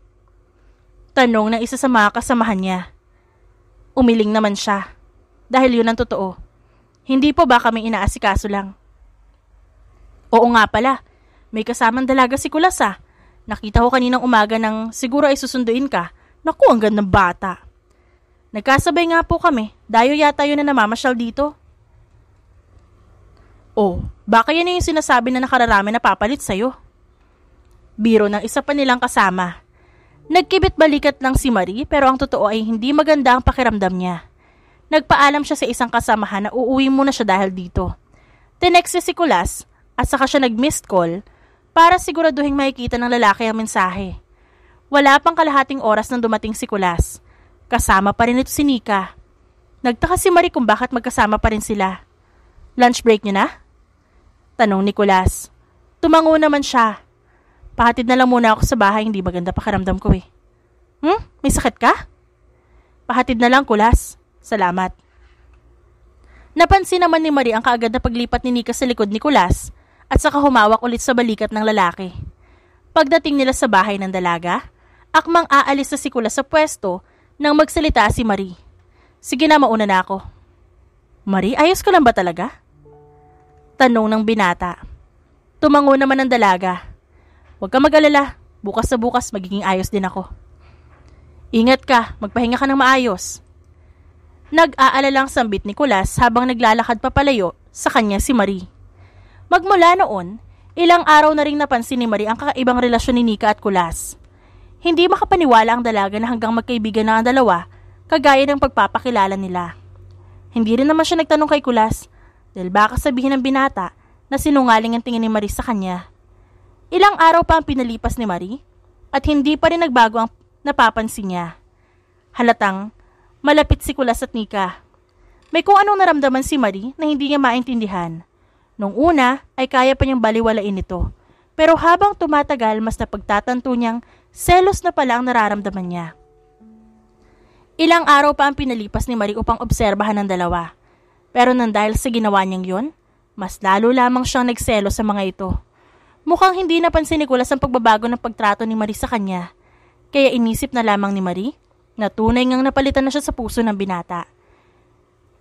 Tanong ng isa sa mga kasamahan niya. Umiling naman siya. Dahil yun ang totoo. Hindi po ba kami inaasikaso lang? Oo nga pala. May kasamang dalaga si Kulas ah. Nakita ko kaninang umaga nang siguro ay susunduin ka. Naku, ang gandang bata. Nagkasabay nga po kami. Dayo yata yun na namamasyal dito. Oh, baka yan yung sinasabi na nakararami na papalit sa'yo biro ng isa pa nilang kasama. Nagkibit balikat lang si Marie pero ang totoo ay hindi maganda ang pakiramdam niya. Nagpaalam siya sa isang kasamahan na uuwi muna siya dahil dito. Tinext niya si Kulas at saka siya nag-missed call para siguraduhin makikita ng lalaki ang mensahe. Wala pang kalahating oras nang dumating si Kulas. Kasama pa rin ito si Nika. Nagtaka si Marie kung bakit magkasama pa rin sila. Lunch break niyo na? Tanong ni Kulas. Tumango naman siya Pahatid na lang muna ako sa bahay, hindi maganda pakiramdam ko eh. Hmm? May sakit ka? Pahatid na lang, kulas. Salamat. Napansin naman ni Marie ang kaagad na paglipat ni Nika sa likod ni Kulas at saka humawak ulit sa balikat ng lalaki. Pagdating nila sa bahay ng dalaga, akmang aalis na si Kulas sa pwesto nang magsalita si Marie. Sige na, mauna na ako. Marie, ayos ka lang ba talaga? Tanong ng binata. Tumango naman ang dalaga. Huwag ka mag-alala. Bukas sa bukas, magiging ayos din ako. Ingat ka, magpahinga ka ng maayos. Nag-aalalang sambit ni Kulas habang naglalakad papalayo sa kanya si Marie. Magmula noon, ilang araw na rin napansin ni Marie ang kakaibang relasyon ni Nika at Kulas. Hindi makapaniwala ang dalaga na hanggang magkaibigan na ang dalawa, kagaya ng pagpapakilala nila. Hindi rin naman siya nagtanong kay Kulas, dahil baka sabihin ng binata na sinungaling ang tingin ni Marie sa kanya Ilang araw pa ang pinalipas ni Marie at hindi pa rin nagbago ang napapansin niya. Halatang, malapit si Kulas at Nika. May kung anong naramdaman si Marie na hindi niya maintindihan. Nung una ay kaya pa niyang baliwalain ito. Pero habang tumatagal, mas napagtatanto niyang selos na pala ang nararamdaman niya. Ilang araw pa ang pinalipas ni Marie upang obserbahan ng dalawa. Pero nang dahil sa ginawa niyang yun, mas lalo lamang siyang nagselos sa mga ito. Mukhang hindi napansin ni Nicolas ang pagbabago ng pagtrato ni Marie sa kanya. Kaya inisip na lamang ni Marie na tunay ngang napalitan na siya sa puso ng binata.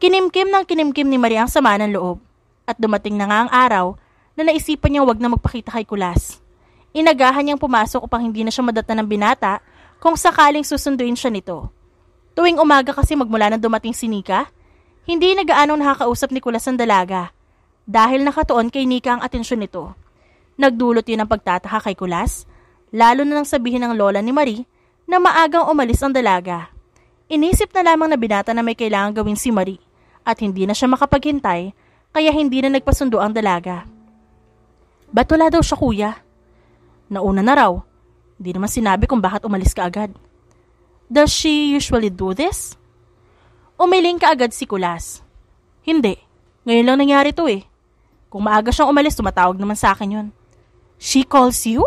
Kinimkim ng kinimkim ni Marie ang sama ng loob at dumating na nga ang araw na naisipan niyang wag na magpakita kay Kulas. Inagahan niyang pumasok upang hindi na siya madata ng binata kung sakaling susunduin siya nito. Tuwing umaga kasi magmula nang dumating si Nika, hindi na gaano nakakausap ni Kulas ang dalaga dahil nakatuon kay Nika ang atensyon nito. Nagdulot yun ng pagtataka kay Kulas, lalo na nang sabihin ng lola ni Marie na maagang umalis ang dalaga. Inisip na lamang na binata na may kailangan gawin si Marie at hindi na siya makapaghintay kaya hindi na nagpasundo ang dalaga. Ba't wala daw siya kuya? Nauna na raw. Hindi naman sinabi kung bakit umalis ka agad. Does she usually do this? Umiling ka agad si Kulas. Hindi. Ngayon lang nangyari to eh. Kung maaga siyang umalis, tumatawag naman sa akin yun. She calls you?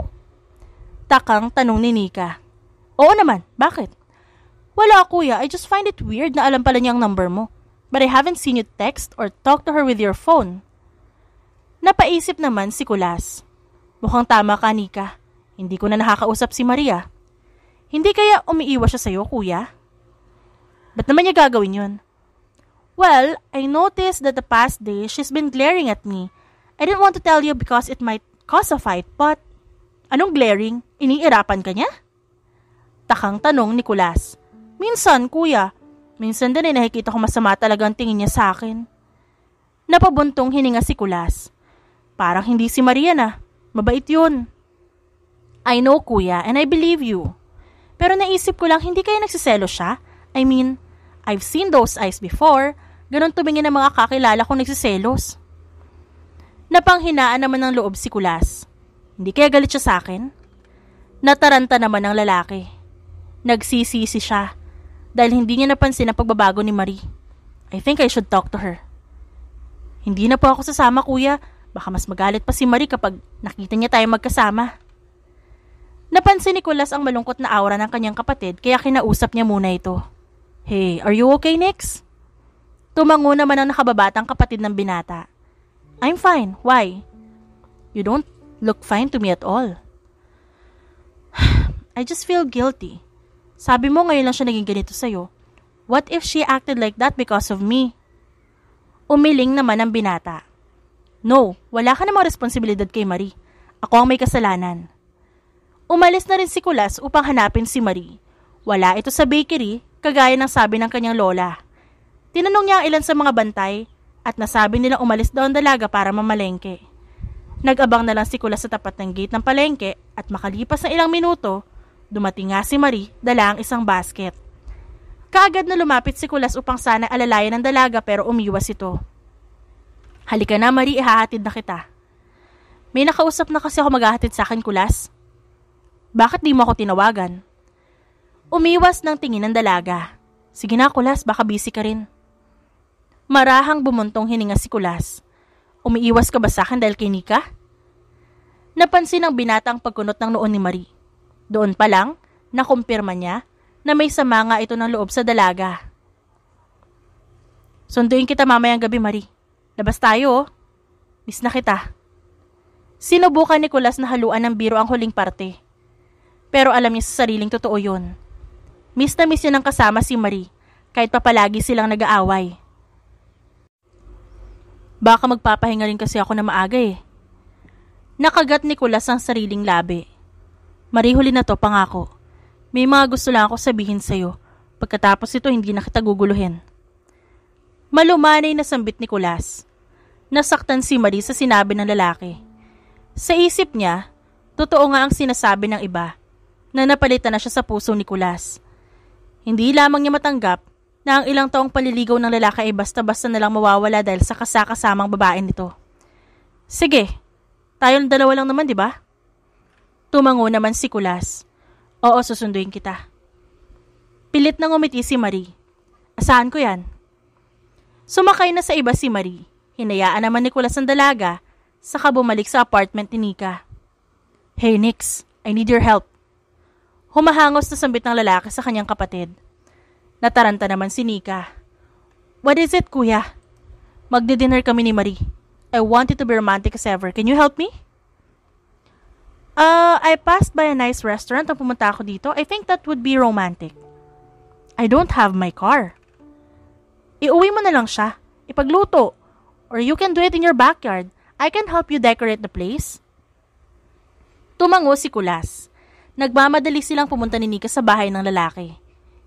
Takang tanong ni Nika. Oo naman, bakit? Wala kuya, I just find it weird na alam pala niya ang number mo. But I haven't seen you text or talk to her with your phone. Napaisip naman si Kulas. Mukhang tama ka, Nika. Hindi ko na nakakausap si Maria. Hindi kaya umiiwas siya sa'yo, kuya? Ba't naman niya gagawin yun? Well, I noticed that the past day she's been glaring at me. I didn't want to tell you because it might Cause a anong glaring? Iniirapan ka niya? Takang tanong ni Kulas. Minsan, kuya. Minsan din ay nakikita ko masama talaga ang tingin niya sa akin. Napabuntong hininga si Kulas. Parang hindi si Maria na. Mabait yun. I know, kuya, and I believe you. Pero naisip ko lang, hindi kayo nagsiselo siya? I mean, I've seen those eyes before. Ganon tumingin ang mga kakilala kong nagsiselos. Napanghinaan naman ng loob si Kulas. Hindi kaya galit siya sa akin? Nataranta naman ang lalaki. Nagsisisi siya dahil hindi niya napansin ang pagbabago ni Marie. I think I should talk to her. Hindi na po ako sasama kuya. Baka mas magalit pa si Marie kapag nakita niya tayo magkasama. Napansin ni Kulas ang malungkot na aura ng kanyang kapatid kaya kinausap niya muna ito. Hey, are you okay, Nix? Tumango naman ang nakababatang kapatid ng binata. I'm fine. Why? You don't look fine to me at all. I just feel guilty. Sabi mo ngayon lang siya naging ganito sa'yo. What if she acted like that because of me? Umiling naman ang binata. No, wala ka namang responsibilidad kay Marie. Ako ang may kasalanan. Umalis na rin si Kulas upang hanapin si Marie. Wala ito sa bakery, kagaya ng sabi ng kanyang lola. Tinanong niya ang ilan sa mga bantay at nasabi nilang umalis daw ang dalaga para mamalengke. Nagabang na lang si Kula sa tapat ng gate ng palengke at makalipas na ilang minuto, dumating nga si Marie dala ang isang basket. Kaagad na lumapit si Kulas upang sana alalayan ng dalaga pero umiwas ito. Halika na Marie, ihahatid na kita. May nakausap na kasi ako maghahatid sa akin, Kulas. Bakit di mo ako tinawagan? Umiwas ng tingin ng dalaga. Sige na, Kulas, baka busy ka rin. Marahang bumuntong hininga si Kulas. Umiiwas ka ba sa akin dahil kinika? Napansin ng binata ang pagkunot ng noon ni Marie. Doon pa lang, nakumpirma niya na may sama nga ito ng loob sa dalaga. Sunduin kita mamayang gabi, Marie. Labas tayo, oh. Miss na kita. Sinubukan ni Kulas na haluan ng biro ang huling parte. Pero alam niya sa sariling totoo yun. Miss na miss niya ng kasama si Marie, kahit papalagi silang nag-aaway. Baka magpapahinga rin kasi ako na maaga eh. Nakagat ni Kulas ang sariling labi. Marihuli na to, pangako. May mga gusto lang ako sabihin sa'yo. Pagkatapos ito, hindi na kita guguluhin. Malumanay na sambit ni Kulas. Nasaktan si Marie sa sinabi ng lalaki. Sa isip niya, totoo nga ang sinasabi ng iba na napalitan na siya sa puso ni Kulas. Hindi lamang niya matanggap na ang ilang taong paliligaw ng lalaki ay basta-basta na lang mawawala dahil sa kasakasamang babae nito. Sige, tayong dalawa lang naman, di ba? Tumango naman si Kulas. Oo, susunduin kita. Pilit na ngumiti si Marie. Asahan ko yan? Sumakay na sa iba si Marie. Hinayaan naman ni Kulas ang dalaga, saka bumalik sa apartment ni Nika. Hey Nix, I need your help. Humahango's na sambit ng lalaki sa kanyang kapatid. Nataranta naman si Nika. What is it, kuya? Magdi-dinner kami ni Marie. I want wanted to be romantic as ever. Can you help me? Uh, I passed by a nice restaurant ang pumunta ako dito. I think that would be romantic. I don't have my car. Iuwi mo na lang siya. Ipagluto. Or you can do it in your backyard. I can help you decorate the place. Tumango si Kulas. Nagmamadali silang pumunta ni Nika sa bahay ng lalaki.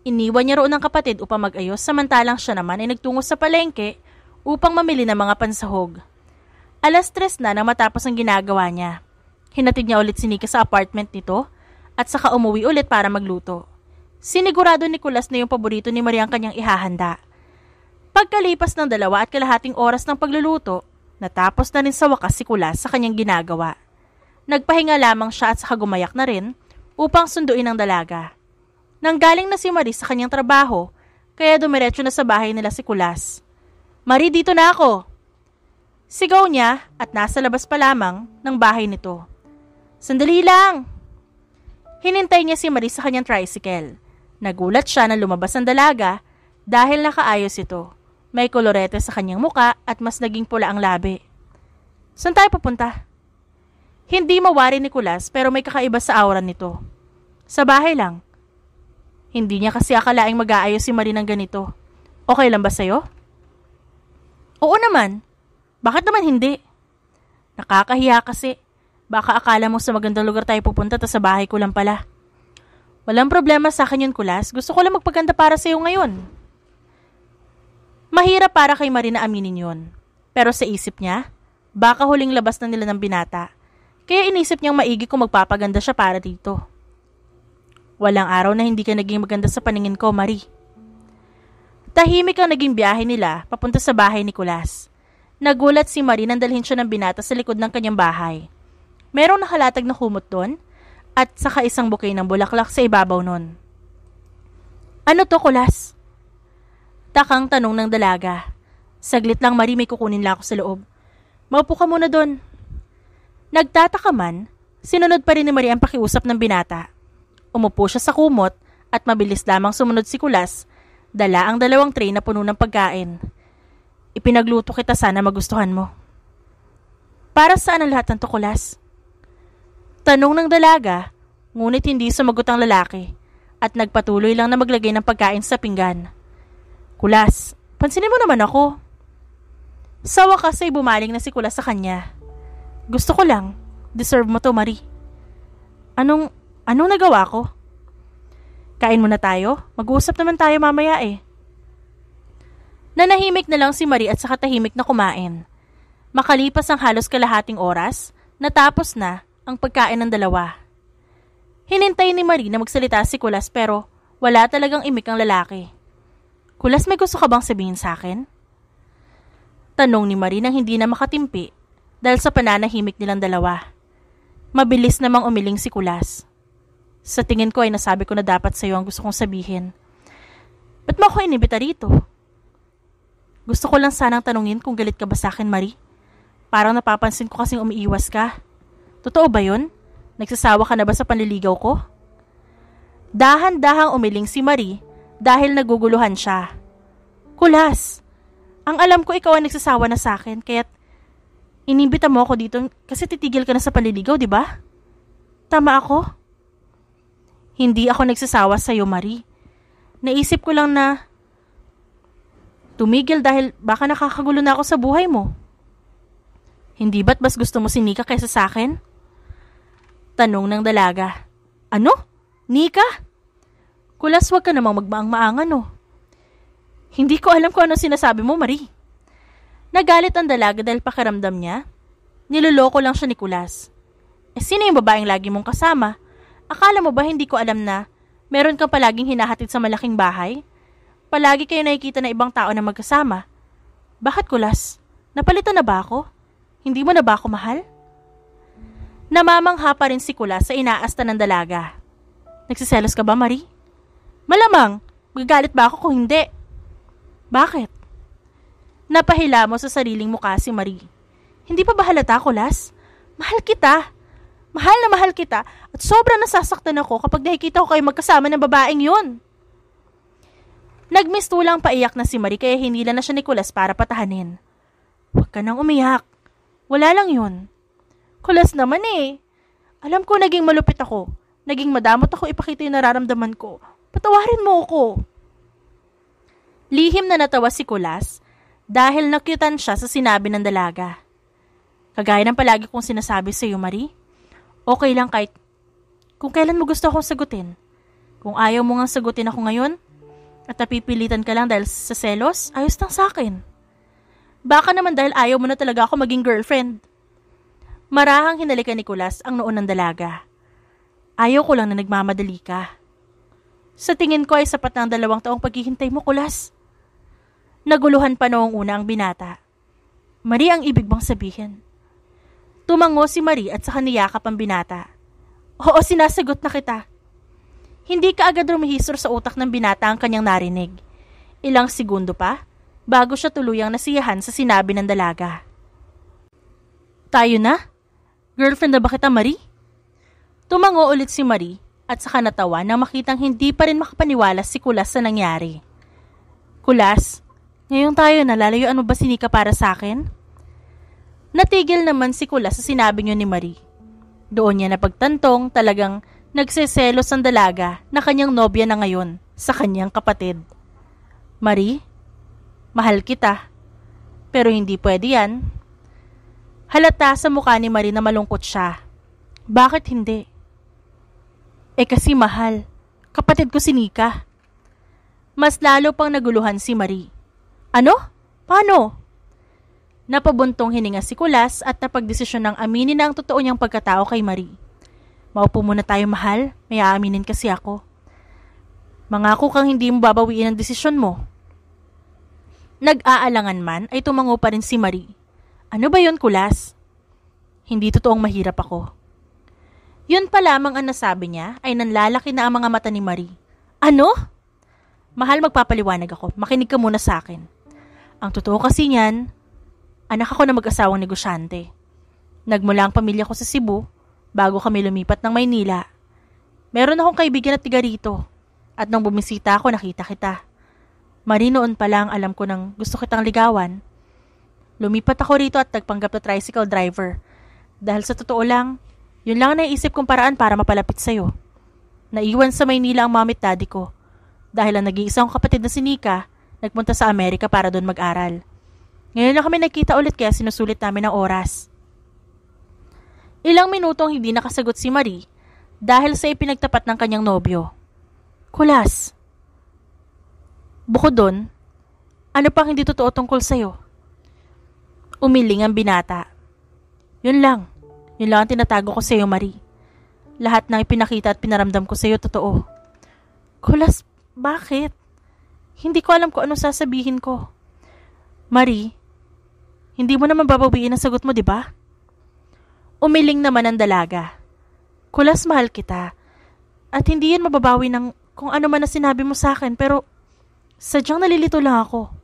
Iniwan niya roon ang kapatid upang mag-ayos samantalang siya naman ay nagtungo sa palengke upang mamili ng mga pansahog. Alas tres na nang matapos ang ginagawa niya. Hinatid niya ulit si Nika sa apartment nito at saka umuwi ulit para magluto. Sinigurado ni Kulas na yung paborito ni Maria ang kanyang ihahanda. Pagkalipas ng dalawa at kalahating oras ng pagluluto, natapos na rin sa wakas si Kulas sa kanyang ginagawa. Nagpahinga lamang siya at saka gumayak na rin upang sunduin ang dalaga. Nanggaling na si Marie sa kanyang trabaho, kaya dumiretso na sa bahay nila si Kulas. Marie, dito na ako! Sigaw niya at nasa labas pa lamang ng bahay nito. Sandali lang! Hinintay niya si Marie sa kanyang tricycle. Nagulat siya na lumabas ang dalaga dahil nakaayos ito. May kolorete sa kanyang muka at mas naging pula ang labi. Saan tayo pupunta? Hindi mawari ni Kulas pero may kakaiba sa aura nito. Sa bahay lang, hindi niya kasi akalaing mag-aayos si Marie ng ganito. Okay lang ba sa'yo? Oo naman. Bakit naman hindi? Nakakahiya kasi. Baka akala mo sa magandang lugar tayo pupunta ta sa bahay ko lang pala. Walang problema sa akin yun, Kulas. Gusto ko lang magpaganda para sa iyo ngayon. Mahirap para kay Marina aminin yun. Pero sa isip niya, baka huling labas na nila ng binata. Kaya inisip niyang maigi kung magpapaganda siya para dito. Walang araw na hindi ka naging maganda sa paningin ko, Marie. Tahimik ang naging biyahe nila papunta sa bahay ni Kulas. Nagulat si Marie nang dalhin siya ng binata sa likod ng kanyang bahay. Merong nakalatag na kumot doon at saka isang bukay ng bulaklak sa ibabaw noon. Ano to, Kulas? Takang tanong ng dalaga. Saglit lang, Marie, may kukunin lang ako sa loob. Maupo ka muna doon. Nagtataka man, sinunod pa rin ni Marie ang pakiusap ng binata. Umupo siya sa kumot at mabilis lamang sumunod si Kulas. Dala ang dalawang tray na puno ng pagkain. Ipinagluto kita sana magustuhan mo. Para saan ang lahat ng Kulas? Tanong ng dalaga, ngunit hindi sumagot ang lalaki at nagpatuloy lang na maglagay ng pagkain sa pinggan. Kulas, pansinin mo naman ako. Sa wakas ay bumaling na si Kulas sa kanya. Gusto ko lang, deserve mo to Marie. Anong, Anong nagawa ko? Kain muna tayo. Mag-uusap naman tayo mamaya eh. Nanahimik na lang si Marie at sa katahimik na kumain. Makalipas ang halos kalahating oras, natapos na ang pagkain ng dalawa. Hinintay ni Marie na magsalita si Kulas pero wala talagang imik ang lalaki. Kulas may gusto ka bang sabihin sa akin? Tanong ni Marie nang hindi na makatimpi dahil sa pananahimik nilang dalawa. Mabilis namang umiling si Kulas. Sa tingin ko ay nasabi ko na dapat sa iyo ang gusto kong sabihin. Ba't mo ako inibita rito? Gusto ko lang sanang tanungin kung galit ka ba sa akin, Marie. Parang napapansin ko kasing umiiwas ka. Totoo ba yun? Nagsasawa ka na ba sa panliligaw ko? Dahan-dahang umiling si Marie dahil naguguluhan siya. Kulas! Ang alam ko ikaw ang nagsasawa na sa akin, kaya inibita mo ako dito kasi titigil ka na sa panliligaw, di ba? Tama ako? Hindi ako nagsasawa sa iyo, Marie. Naisip ko lang na tumigil dahil baka nakakagulo na ako sa buhay mo. Hindi ba't mas gusto mo si Nika kaysa sa akin? Tanong ng dalaga. Ano? Nika? Kulas wag ka namang magmaang-maangan oh. Hindi ko alam kung ano sinasabi mo, Marie. Nagalit ang dalaga dahil pakiramdam niya. Niloloko lang siya ni Kulas. Eh sino yung babaeng lagi mong kasama? Akala mo ba hindi ko alam na meron kang palaging hinahatid sa malaking bahay? Palagi kayo nakikita na ibang tao na magkasama. Bakit kulas? Napalitan na ba ako? Hindi mo na ba ako mahal? Namamangha pa rin si Kulas sa inaasta ng dalaga. Nagsiselos ka ba, Marie? Malamang, magagalit ba ako kung hindi? Bakit? Napahila mo sa sariling mukha si Marie. Hindi pa ba halata, Kulas? Mahal kita. Mahal na mahal kita at sobrang nasasaktan ako kapag nakikita ko kayo magkasama ng babaeng yun. Nagmistulang paiyak na si Marie kaya hinila na siya ni Kulas para patahanin. Huwag ka nang umiyak. Wala lang yun. Kulas naman eh. Alam ko naging malupit ako. Naging madamot ako ipakita yung nararamdaman ko. Patawarin mo ako. Lihim na natawa si Kulas dahil nakyutan siya sa sinabi ng dalaga. Kagaya ng palagi kong sinasabi sa iyo, Marie, Okay lang kahit kung kailan mo gusto akong sagutin. Kung ayaw mo nga sagutin ako ngayon, at napipilitan ka lang dahil sa selos, ayos lang sa akin. Baka naman dahil ayaw mo na talaga ako maging girlfriend. Marahang hinalika ni Kulas ang noon ng dalaga. Ayaw ko lang na nagmamadali ka. Sa tingin ko ay sapat na ang dalawang taong paghihintay mo, Kulas. Naguluhan pa noong una ang binata. Mari ang ibig bang sabihin? Tumango si Marie at saka niyakap ang binata. Oo, sinasagot na kita. Hindi ka agad rumihistro sa utak ng binata ang kanyang narinig. Ilang segundo pa, bago siya tuluyang nasiyahan sa sinabi ng dalaga. Tayo na? Girlfriend na ba kita, Marie? Tumango ulit si Marie at saka natawa nang makitang hindi pa rin makapaniwala si Kulas sa nangyari. Kulas, ngayon tayo na lalayuan mo ba si Nika para sa akin? Natigil naman si Kula sa sinabi niyo ni Marie. Doon niya napagtantong talagang nagseselos ang dalaga na kanyang nobya na ngayon sa kanyang kapatid. Marie, mahal kita. Pero hindi pwede yan. Halata sa mukha ni Marie na malungkot siya. Bakit hindi? Eh kasi mahal. Kapatid ko si Nika. Mas lalo pang naguluhan si Marie. Ano? Paano? Napabuntong hininga si Kulas at napagdesisyon ng aminin na ang totoo niyang pagkatao kay Marie. Maupo muna tayo mahal, may aaminin kasi ako. Mangako kang hindi mo babawiin ang desisyon mo. Nag-aalangan man ay tumango pa rin si Marie. Ano ba yon Kulas? Hindi totoong mahirap ako. Yun pa lamang ang nasabi niya ay nanlalaki na ang mga mata ni Marie. Ano? Mahal magpapaliwanag ako, makinig ka muna sa akin. Ang totoo kasi niyan, Anak ako na mag-asawang negosyante. Nagmula ang pamilya ko sa Cebu bago kami lumipat ng Maynila. Meron akong kaibigan at tiga rito. At nung bumisita ako, nakita kita. Marinoon pa lang alam ko nang gusto kitang ligawan. Lumipat ako rito at nagpanggap na tricycle driver. Dahil sa totoo lang, yun lang ang naisip kong paraan para mapalapit sa'yo. Naiwan sa Maynila ang mamit daddy ko. Dahil ang nag-iisang kapatid na si Nika, nagpunta sa Amerika para doon mag-aral. Ngayon na kami nagkita ulit kaya sinusulit namin ang oras. Ilang minutong hindi nakasagot si Marie dahil sa ipinagtapat ng kanyang nobyo. Kulas. Bukod doon, ano pang hindi totoo tungkol sa'yo? Umiling ang binata. Yun lang. Yun lang ang tinatago ko sa'yo, Marie. Lahat ng ipinakita at pinaramdam ko sa'yo, totoo. Kulas, bakit? Hindi ko alam kung ano sasabihin ko. Marie, hindi mo naman babawiin ang sagot mo, di ba? Umiling naman ang dalaga. Kulas mahal kita. At hindi yan mababawi ng kung ano man na sinabi mo sa akin pero sadyang nalilito lang ako.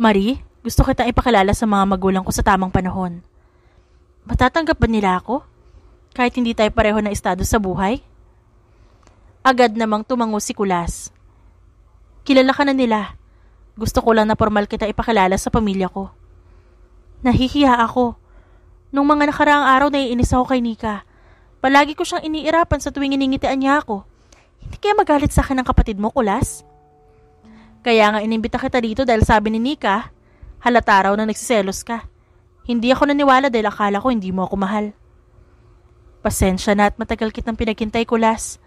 Marie, gusto kita ipakilala sa mga magulang ko sa tamang panahon. Matatanggap ba nila ako? Kahit hindi tayo pareho ng estado sa buhay? Agad namang tumango si Kulas. Kilala ka na nila. Gusto ko lang na formal kita ipakilala sa pamilya ko. Nahihiya ako. Nung mga nakaraang araw naiinis ako kay Nika. Palagi ko siyang iniirapan sa tuwing iningitian niya ako. Hindi kaya magalit sa akin ang kapatid mo, Kulas? Kaya nga inimbita kita dito dahil sabi ni Nika, halata raw na nagsiselos ka. Hindi ako naniwala dahil akala ko hindi mo ako mahal. Pasensya na at matagal kitang pinaghintay, Kulas.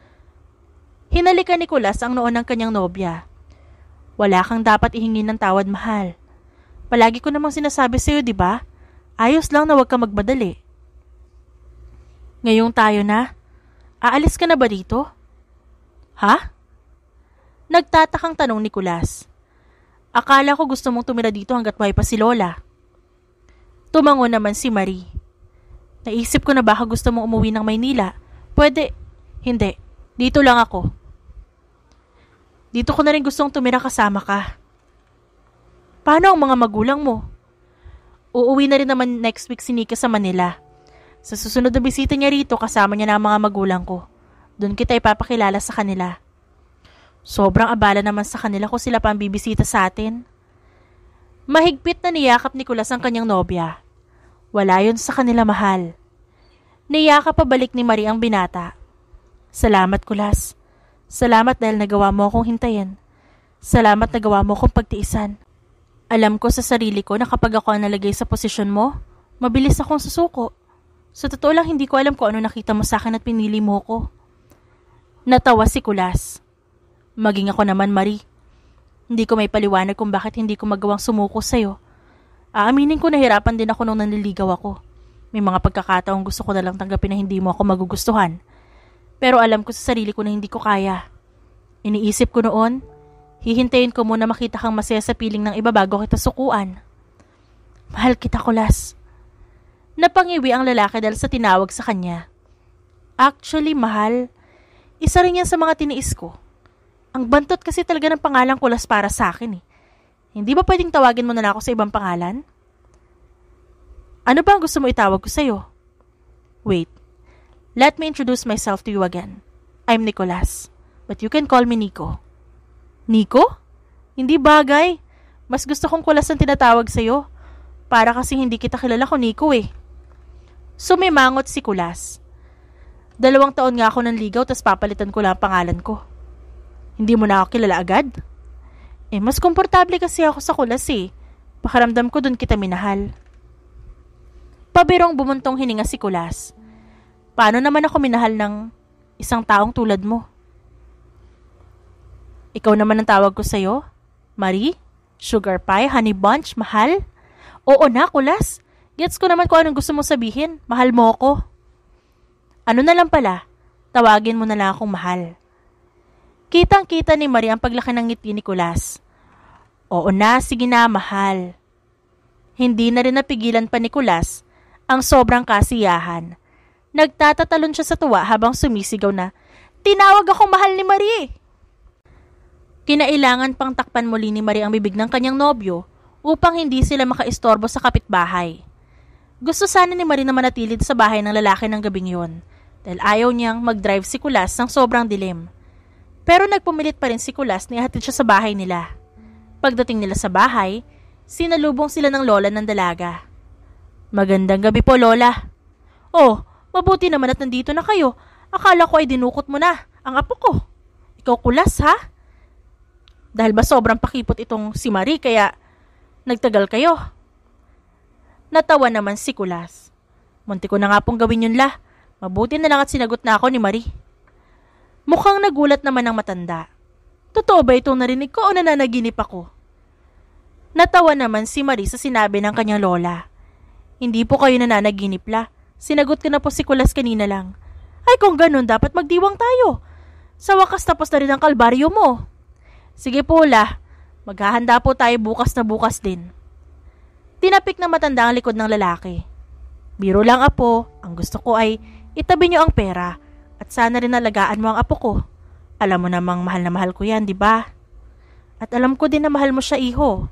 Hinalika ni Kulas ang noon ng kanyang nobya wala kang dapat ihingi ng tawad, mahal. Palagi ko namang sinasabi sa'yo, di ba? Ayos lang na huwag ka magmadali. Ngayong tayo na, aalis ka na ba dito? Ha? Nagtatakang tanong ni Kulas. Akala ko gusto mong tumira dito hanggat buhay pa si Lola. Tumango naman si Marie. Naisip ko na baka gusto mong umuwi ng Maynila. Pwede. Hindi. Dito lang ako. Dito ko na rin gustong tumira kasama ka. Paano ang mga magulang mo? Uuwi na rin naman next week si Nika sa Manila. Sa susunod na bisita niya rito, kasama niya na ang mga magulang ko. Doon kita ipapakilala sa kanila. Sobrang abala naman sa kanila kung sila pang bibisita sa atin. Mahigpit na niyakap ni Kulas ang kanyang nobya. Wala yon sa kanila mahal. Niyakap pabalik ni Marie ang binata. Salamat, Kulas. Salamat dahil nagawa mo akong hintayin. Salamat nagawa mo akong pagtiisan. Alam ko sa sarili ko na kapag ako ang nalagay sa posisyon mo, mabilis akong susuko. Sa totoo lang hindi ko alam kung ano nakita mo sa akin at pinili mo ko. Natawa si Kulas. Maging ako naman, Marie. Hindi ko may paliwanag kung bakit hindi ko magawang sumuko sa'yo. Aaminin ko nahirapan din ako nung nanliligaw ako. May mga pagkakataong gusto ko na lang tanggapin na hindi mo ako magugustuhan. Pero alam ko sa sarili ko na hindi ko kaya. Iniisip ko noon, hihintayin ko muna makita kang masaya sa piling ng iba bago kita sukuan. Mahal kita, Kulas. Napangiwi ang lalaki dahil sa tinawag sa kanya. Actually, mahal, isa rin yan sa mga tiniis ko. Ang bantot kasi talaga ng pangalang Kulas para sa akin eh. Hindi ba pwedeng tawagin mo na ako sa ibang pangalan? Ano ba ang gusto mo itawag ko sa'yo? Wait, Let me introduce myself to you again. I'm Nicolas, but you can call me Nico. Nico? Hindi bagay. Mas gusto kong kulas ang tinatawag sa'yo. Para kasi hindi kita kilala ko, Nico eh. Sumimangot si Kulas. Dalawang taon nga ako ng ligaw tas papalitan ko lang ang pangalan ko. Hindi mo na ako kilala agad? Eh, mas komportable kasi ako sa Kulas eh. Pakaramdam ko dun kita minahal. Pabirong bumuntong hininga si Kulas. Paano naman ako minahal ng isang taong tulad mo? Ikaw naman ang tawag ko sa'yo? Marie? Sugar pie? Honey bunch? Mahal? Oo na, kulas. Gets ko naman kung anong gusto mong sabihin. Mahal mo ako. Ano na lang pala, tawagin mo na lang akong mahal. Kitang-kita ni Marie ang paglaki ng ngiti ni Kulas. Oo na, sige na, mahal. Hindi na rin napigilan pa ni Kulas ang sobrang kasiyahan Nagtatatalon siya sa tuwa habang sumisigaw na, Tinawag ako mahal ni Marie! Kinailangan pang takpan muli ni Marie ang bibig ng kanyang nobyo upang hindi sila makaistorbo sa kapitbahay. Gusto sana ni Marie na manatili sa bahay ng lalaki ng gabing yon dahil ayaw niyang mag-drive si Kulas ng sobrang dilim. Pero nagpumilit pa rin si Kulas na ihatid siya sa bahay nila. Pagdating nila sa bahay, sinalubong sila ng lola ng dalaga. Magandang gabi po, Lola. Oh, Mabuti naman at nandito na kayo. Akala ko ay dinukot mo na. Ang apo ko. Ikaw kulas, ha? Dahil ba sobrang pakipot itong si Marie kaya nagtagal kayo? Natawa naman si Kulas. Munti ko na nga pong gawin yun la. Mabuti na lang at sinagot na ako ni Marie. Mukhang nagulat naman ang matanda. Totoo ba itong narinig ko o nananaginip ako? Natawa naman si Marie sa sinabi ng kanyang lola. Hindi po kayo nananaginip la. Sinagot ko na po si Kulas kanina lang. Ay kung ganun, dapat magdiwang tayo. Sa wakas tapos na rin ang kalbaryo mo. Sige po, la. Maghahanda po tayo bukas na bukas din. Tinapik na matanda ang likod ng lalaki. Biro lang apo, ang gusto ko ay itabi niyo ang pera at sana rin alagaan mo ang apo ko. Alam mo namang mahal na mahal ko yan, di ba? At alam ko din na mahal mo siya, iho.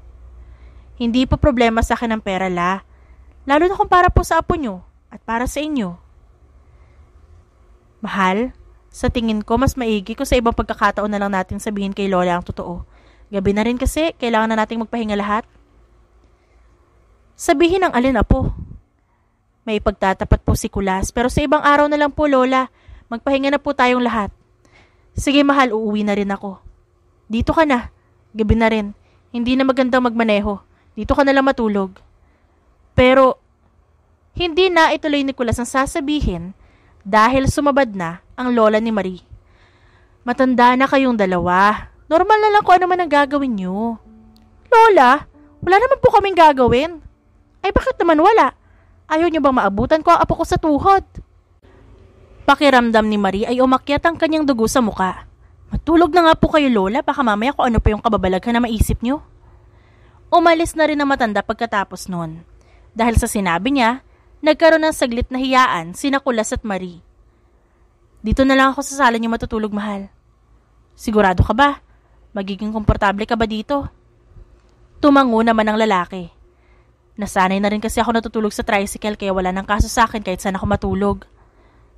Hindi po problema sa akin ang pera, la. Lalo na kung para po sa apo niyo at para sa inyo. Mahal, sa tingin ko mas maigi kung sa ibang pagkakataon na lang natin sabihin kay Lola ang totoo. Gabi na rin kasi, kailangan na nating magpahinga lahat. Sabihin ng alin apo. May pagtatapat po si Kulas, pero sa ibang araw na lang po, Lola, magpahinga na po tayong lahat. Sige mahal, uuwi na rin ako. Dito ka na. Gabi na rin. Hindi na magandang magmaneho. Dito ka na lang matulog. Pero, hindi na ituloy ni Nicolas ang sasabihin dahil sumabad na ang lola ni Marie. Matanda na kayong dalawa. Normal na lang kung ano man ang gagawin nyo. Lola, wala naman po kaming gagawin. Ay bakit naman wala? Ayaw nyo bang maabutan ko ang apo ko sa tuhod? Pakiramdam ni Marie ay umakyat ang kanyang dugo sa muka. Matulog na nga po kayo lola, baka mamaya kung ano pa yung kababalaghan na maisip nyo. Umalis na rin ang matanda pagkatapos noon. Dahil sa sinabi niya, Nagkaroon ng saglit na hiyaan sina Kulas at Marie. Dito na lang ako sa sala niyo matutulog, mahal. Sigurado ka ba? Magiging komportable ka ba dito? Tumango naman ang lalaki. Nasanay na rin kasi ako natutulog sa tricycle kaya wala nang kaso sa akin kahit saan ako matulog.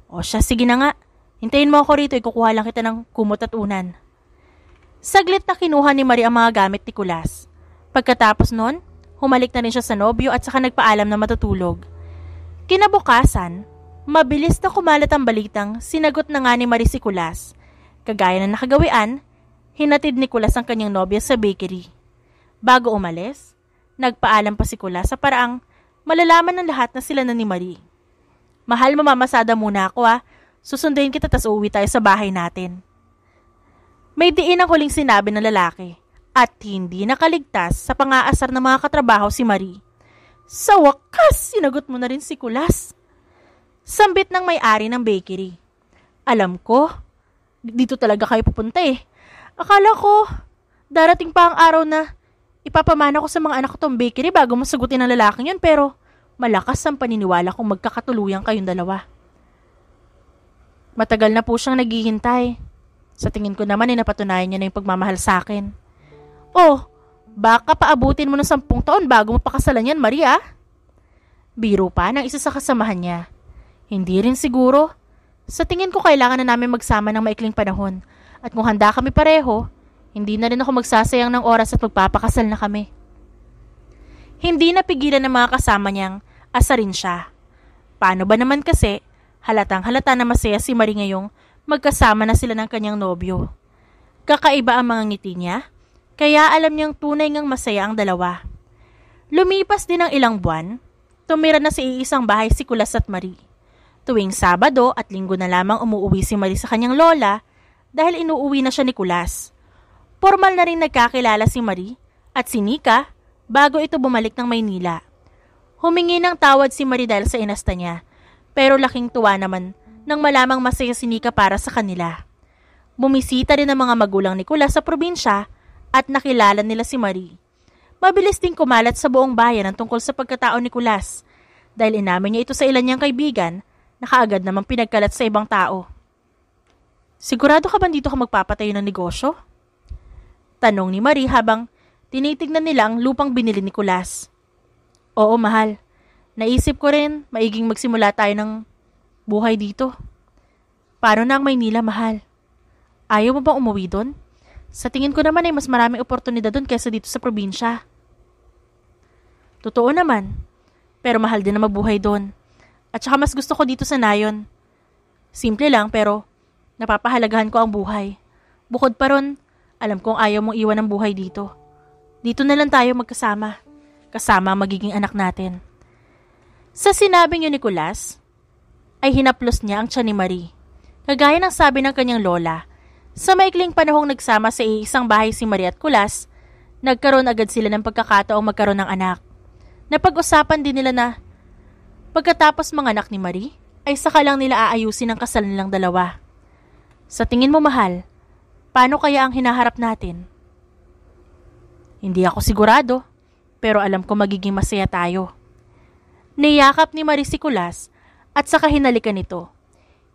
O siya, sige na nga. Hintayin mo ako rito, ikukuha lang kita ng kumot at unan. Saglit na kinuha ni Marie ang mga gamit ni Kulas. Pagkatapos nun, humalik na rin siya sa nobyo at saka nagpaalam na matutulog. Kinabukasan, mabilis na kumalat ang balitang sinagot na nga ni Marie si Kulas. Kagaya ng nakagawian, hinatid ni Kulas ang kanyang nobya sa bakery. Bago umalis, nagpaalam pa si Kulas sa paraang malalaman ng lahat na sila na ni Marie. Mahal mamamasada muna ako ah, susunduin kita tas uuwi tayo sa bahay natin. May diin ang huling sinabi ng lalaki at hindi nakaligtas sa pangaasar ng mga katrabaho si Marie. Sa wakas, sinagot mo na rin si Kulas. Sambit ng may-ari ng bakery. Alam ko, dito talaga kayo pupunta eh. Akala ko, darating pa ang araw na ipapamana ko sa mga anak ko tong bakery bago masagutin ang lalaking yun pero malakas ang paniniwala kung magkakatuluyan kayong dalawa. Matagal na po siyang naghihintay. Sa tingin ko naman ay eh, napatunayan niya na yung pagmamahal sa akin. Oh, Baka paabutin mo ng sampung taon bago mo pakasalan yan, Maria. Biro pa ng isa sa kasamahan niya. Hindi rin siguro. Sa tingin ko kailangan na namin magsama ng maikling panahon. At kung handa kami pareho, hindi na rin ako magsasayang ng oras at magpapakasal na kami. Hindi napigilan ng mga kasama niyang rin siya. Paano ba naman kasi, halatang halata na masaya si Marie ngayong magkasama na sila ng kanyang nobyo. Kakaiba ang mga ngiti niya kaya alam niyang tunay ngang masaya ang dalawa. Lumipas din ang ilang buwan, tumira na sa iisang bahay si Kulas at Marie. Tuwing Sabado at Linggo na lamang umuuwi si Marie sa kanyang lola dahil inuuwi na siya ni Kulas. Formal na rin nagkakilala si Marie at si Nika bago ito bumalik ng Maynila. Humingi ng tawad si Marie dahil sa inasta niya, pero laking tuwa naman nang malamang masaya si Nika para sa kanila. Bumisita rin ang mga magulang ni Kula sa probinsya at nakilala nila si Marie. Mabilis ding kumalat sa buong bayan ang tungkol sa pagkatao ni Kulas dahil inamin niya ito sa ilan niyang kaibigan na kaagad namang pinagkalat sa ibang tao. Sigurado ka ba dito ka magpapatayo ng negosyo? Tanong ni Marie habang tinitignan nila ang lupang binili ni Kulas. Oo, mahal. Naisip ko rin, maiging magsimula tayo ng buhay dito. Paano na ang Maynila, mahal? Ayaw mo bang umuwi doon? Sa tingin ko naman ay mas maraming oportunidad doon kaysa dito sa probinsya. Totoo naman. Pero mahal din na mabuhay doon. At saka mas gusto ko dito sa Nayon. Simple lang pero napapahalagahan ko ang buhay. Bukod pa ron, alam kong ayaw mong iwan ang buhay dito. Dito na lang tayo magkasama. Kasama ang magiging anak natin. Sa sinabi ni Nicolas, ay hinaplos niya ang tiyan ni Marie. Kagaya ng sabi ng kanyang lola, sa maikling panahong nagsama sa isang bahay si Maria at Kulas, nagkaroon agad sila ng pagkakataong magkaroon ng anak. Napag-usapan din nila na pagkatapos mga anak ni Marie, ay saka lang nila aayusin ang kasal nilang dalawa. Sa tingin mo mahal, paano kaya ang hinaharap natin? Hindi ako sigurado, pero alam ko magiging masaya tayo. Niyakap ni Marie si Kulas at saka hinalikan nito.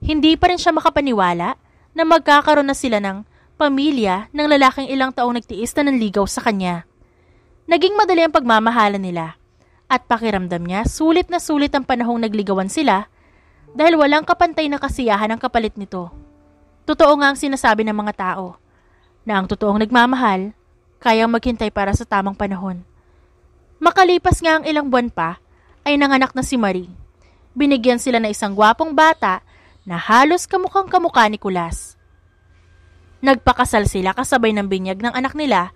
Hindi pa rin siya makapaniwala na magkakaroon na sila ng pamilya ng lalaking ilang taong nagtiis na ligaw sa kanya. Naging madali ang pagmamahalan nila at pakiramdam niya sulit na sulit ang panahong nagligawan sila dahil walang kapantay na kasiyahan ang kapalit nito. Totoo nga ang sinasabi ng mga tao na ang totoong nagmamahal kayang maghintay para sa tamang panahon. Makalipas nga ang ilang buwan pa ay nanganak na si Marie. Binigyan sila na isang gwapong bata na halos kamukhang kamukha ni Kulas. Nagpakasal sila kasabay ng binyag ng anak nila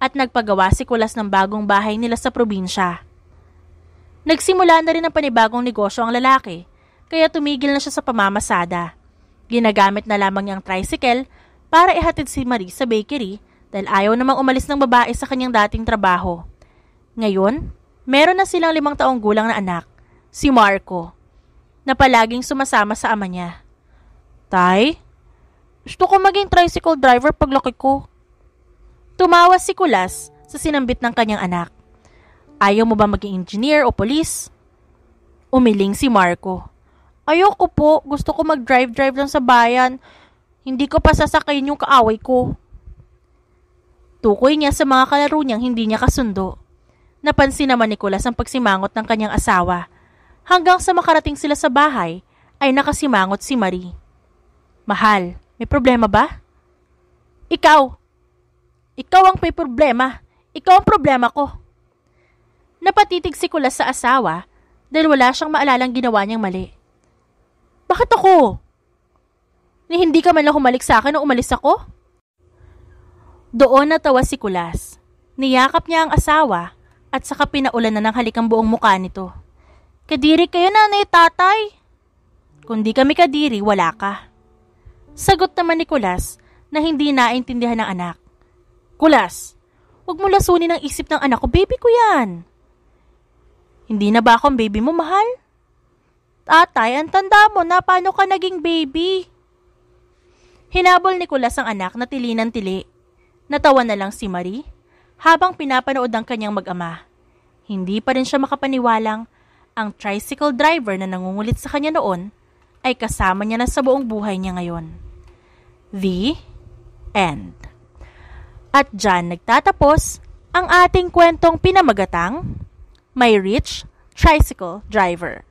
at nagpagawa si Kulas ng bagong bahay nila sa probinsya. Nagsimula na rin ang panibagong negosyo ang lalaki, kaya tumigil na siya sa pamamasada. Ginagamit na lamang niyang tricycle para ihatid si Marie sa bakery dahil ayaw namang umalis ng babae sa kanyang dating trabaho. Ngayon, meron na silang limang taong gulang na anak, si Marco na palaging sumasama sa ama niya. Tay, gusto ko maging tricycle driver paglaki ko. Tumawa si Kulas sa sinambit ng kanyang anak. Ayaw mo ba maging engineer o polis? Umiling si Marco. Ayoko po, gusto ko mag-drive-drive lang sa bayan. Hindi ko pa sasakayin yung kaaway ko. Tukoy niya sa mga kalaro niyang hindi niya kasundo. Napansin naman ni Kulas ang pagsimangot ng kanyang asawa Hanggang sa makarating sila sa bahay, ay nakasimangot si Marie. Mahal, may problema ba? Ikaw! Ikaw ang may problema. Ikaw ang problema ko. Napatitig si Kulas sa asawa dahil wala siyang maalalang ginawa niyang mali. Bakit ako? Ni hindi ka man lang humalik sa akin o umalis ako? Doon natawa si Kulas. Niyakap niya ang asawa at saka pinaulan na ng halik ang buong mukha nito. Kadiri kayo nanay tatay. Kundi kami kadiri, wala ka. Sagot naman ni Kulas na hindi naintindihan ng anak. Kulas, huwag mo lasunin ang isip ng anak ko, baby ko yan. Hindi na ba akong baby mo, mahal? Tatay, ang tanda mo na paano ka naging baby. Hinabol ni Kulas ang anak na tili ng tili. Natawa na lang si Marie habang pinapanood ang kanyang mag-ama. Hindi pa rin siya makapaniwalang ang tricycle driver na nangungulit sa kanya noon ay kasama niya na sa buong buhay niya ngayon. The End At dyan nagtatapos ang ating kwentong pinamagatang My Rich Tricycle Driver.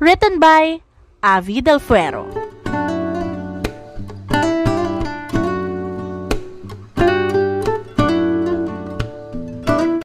Written by Avi Del Fuero.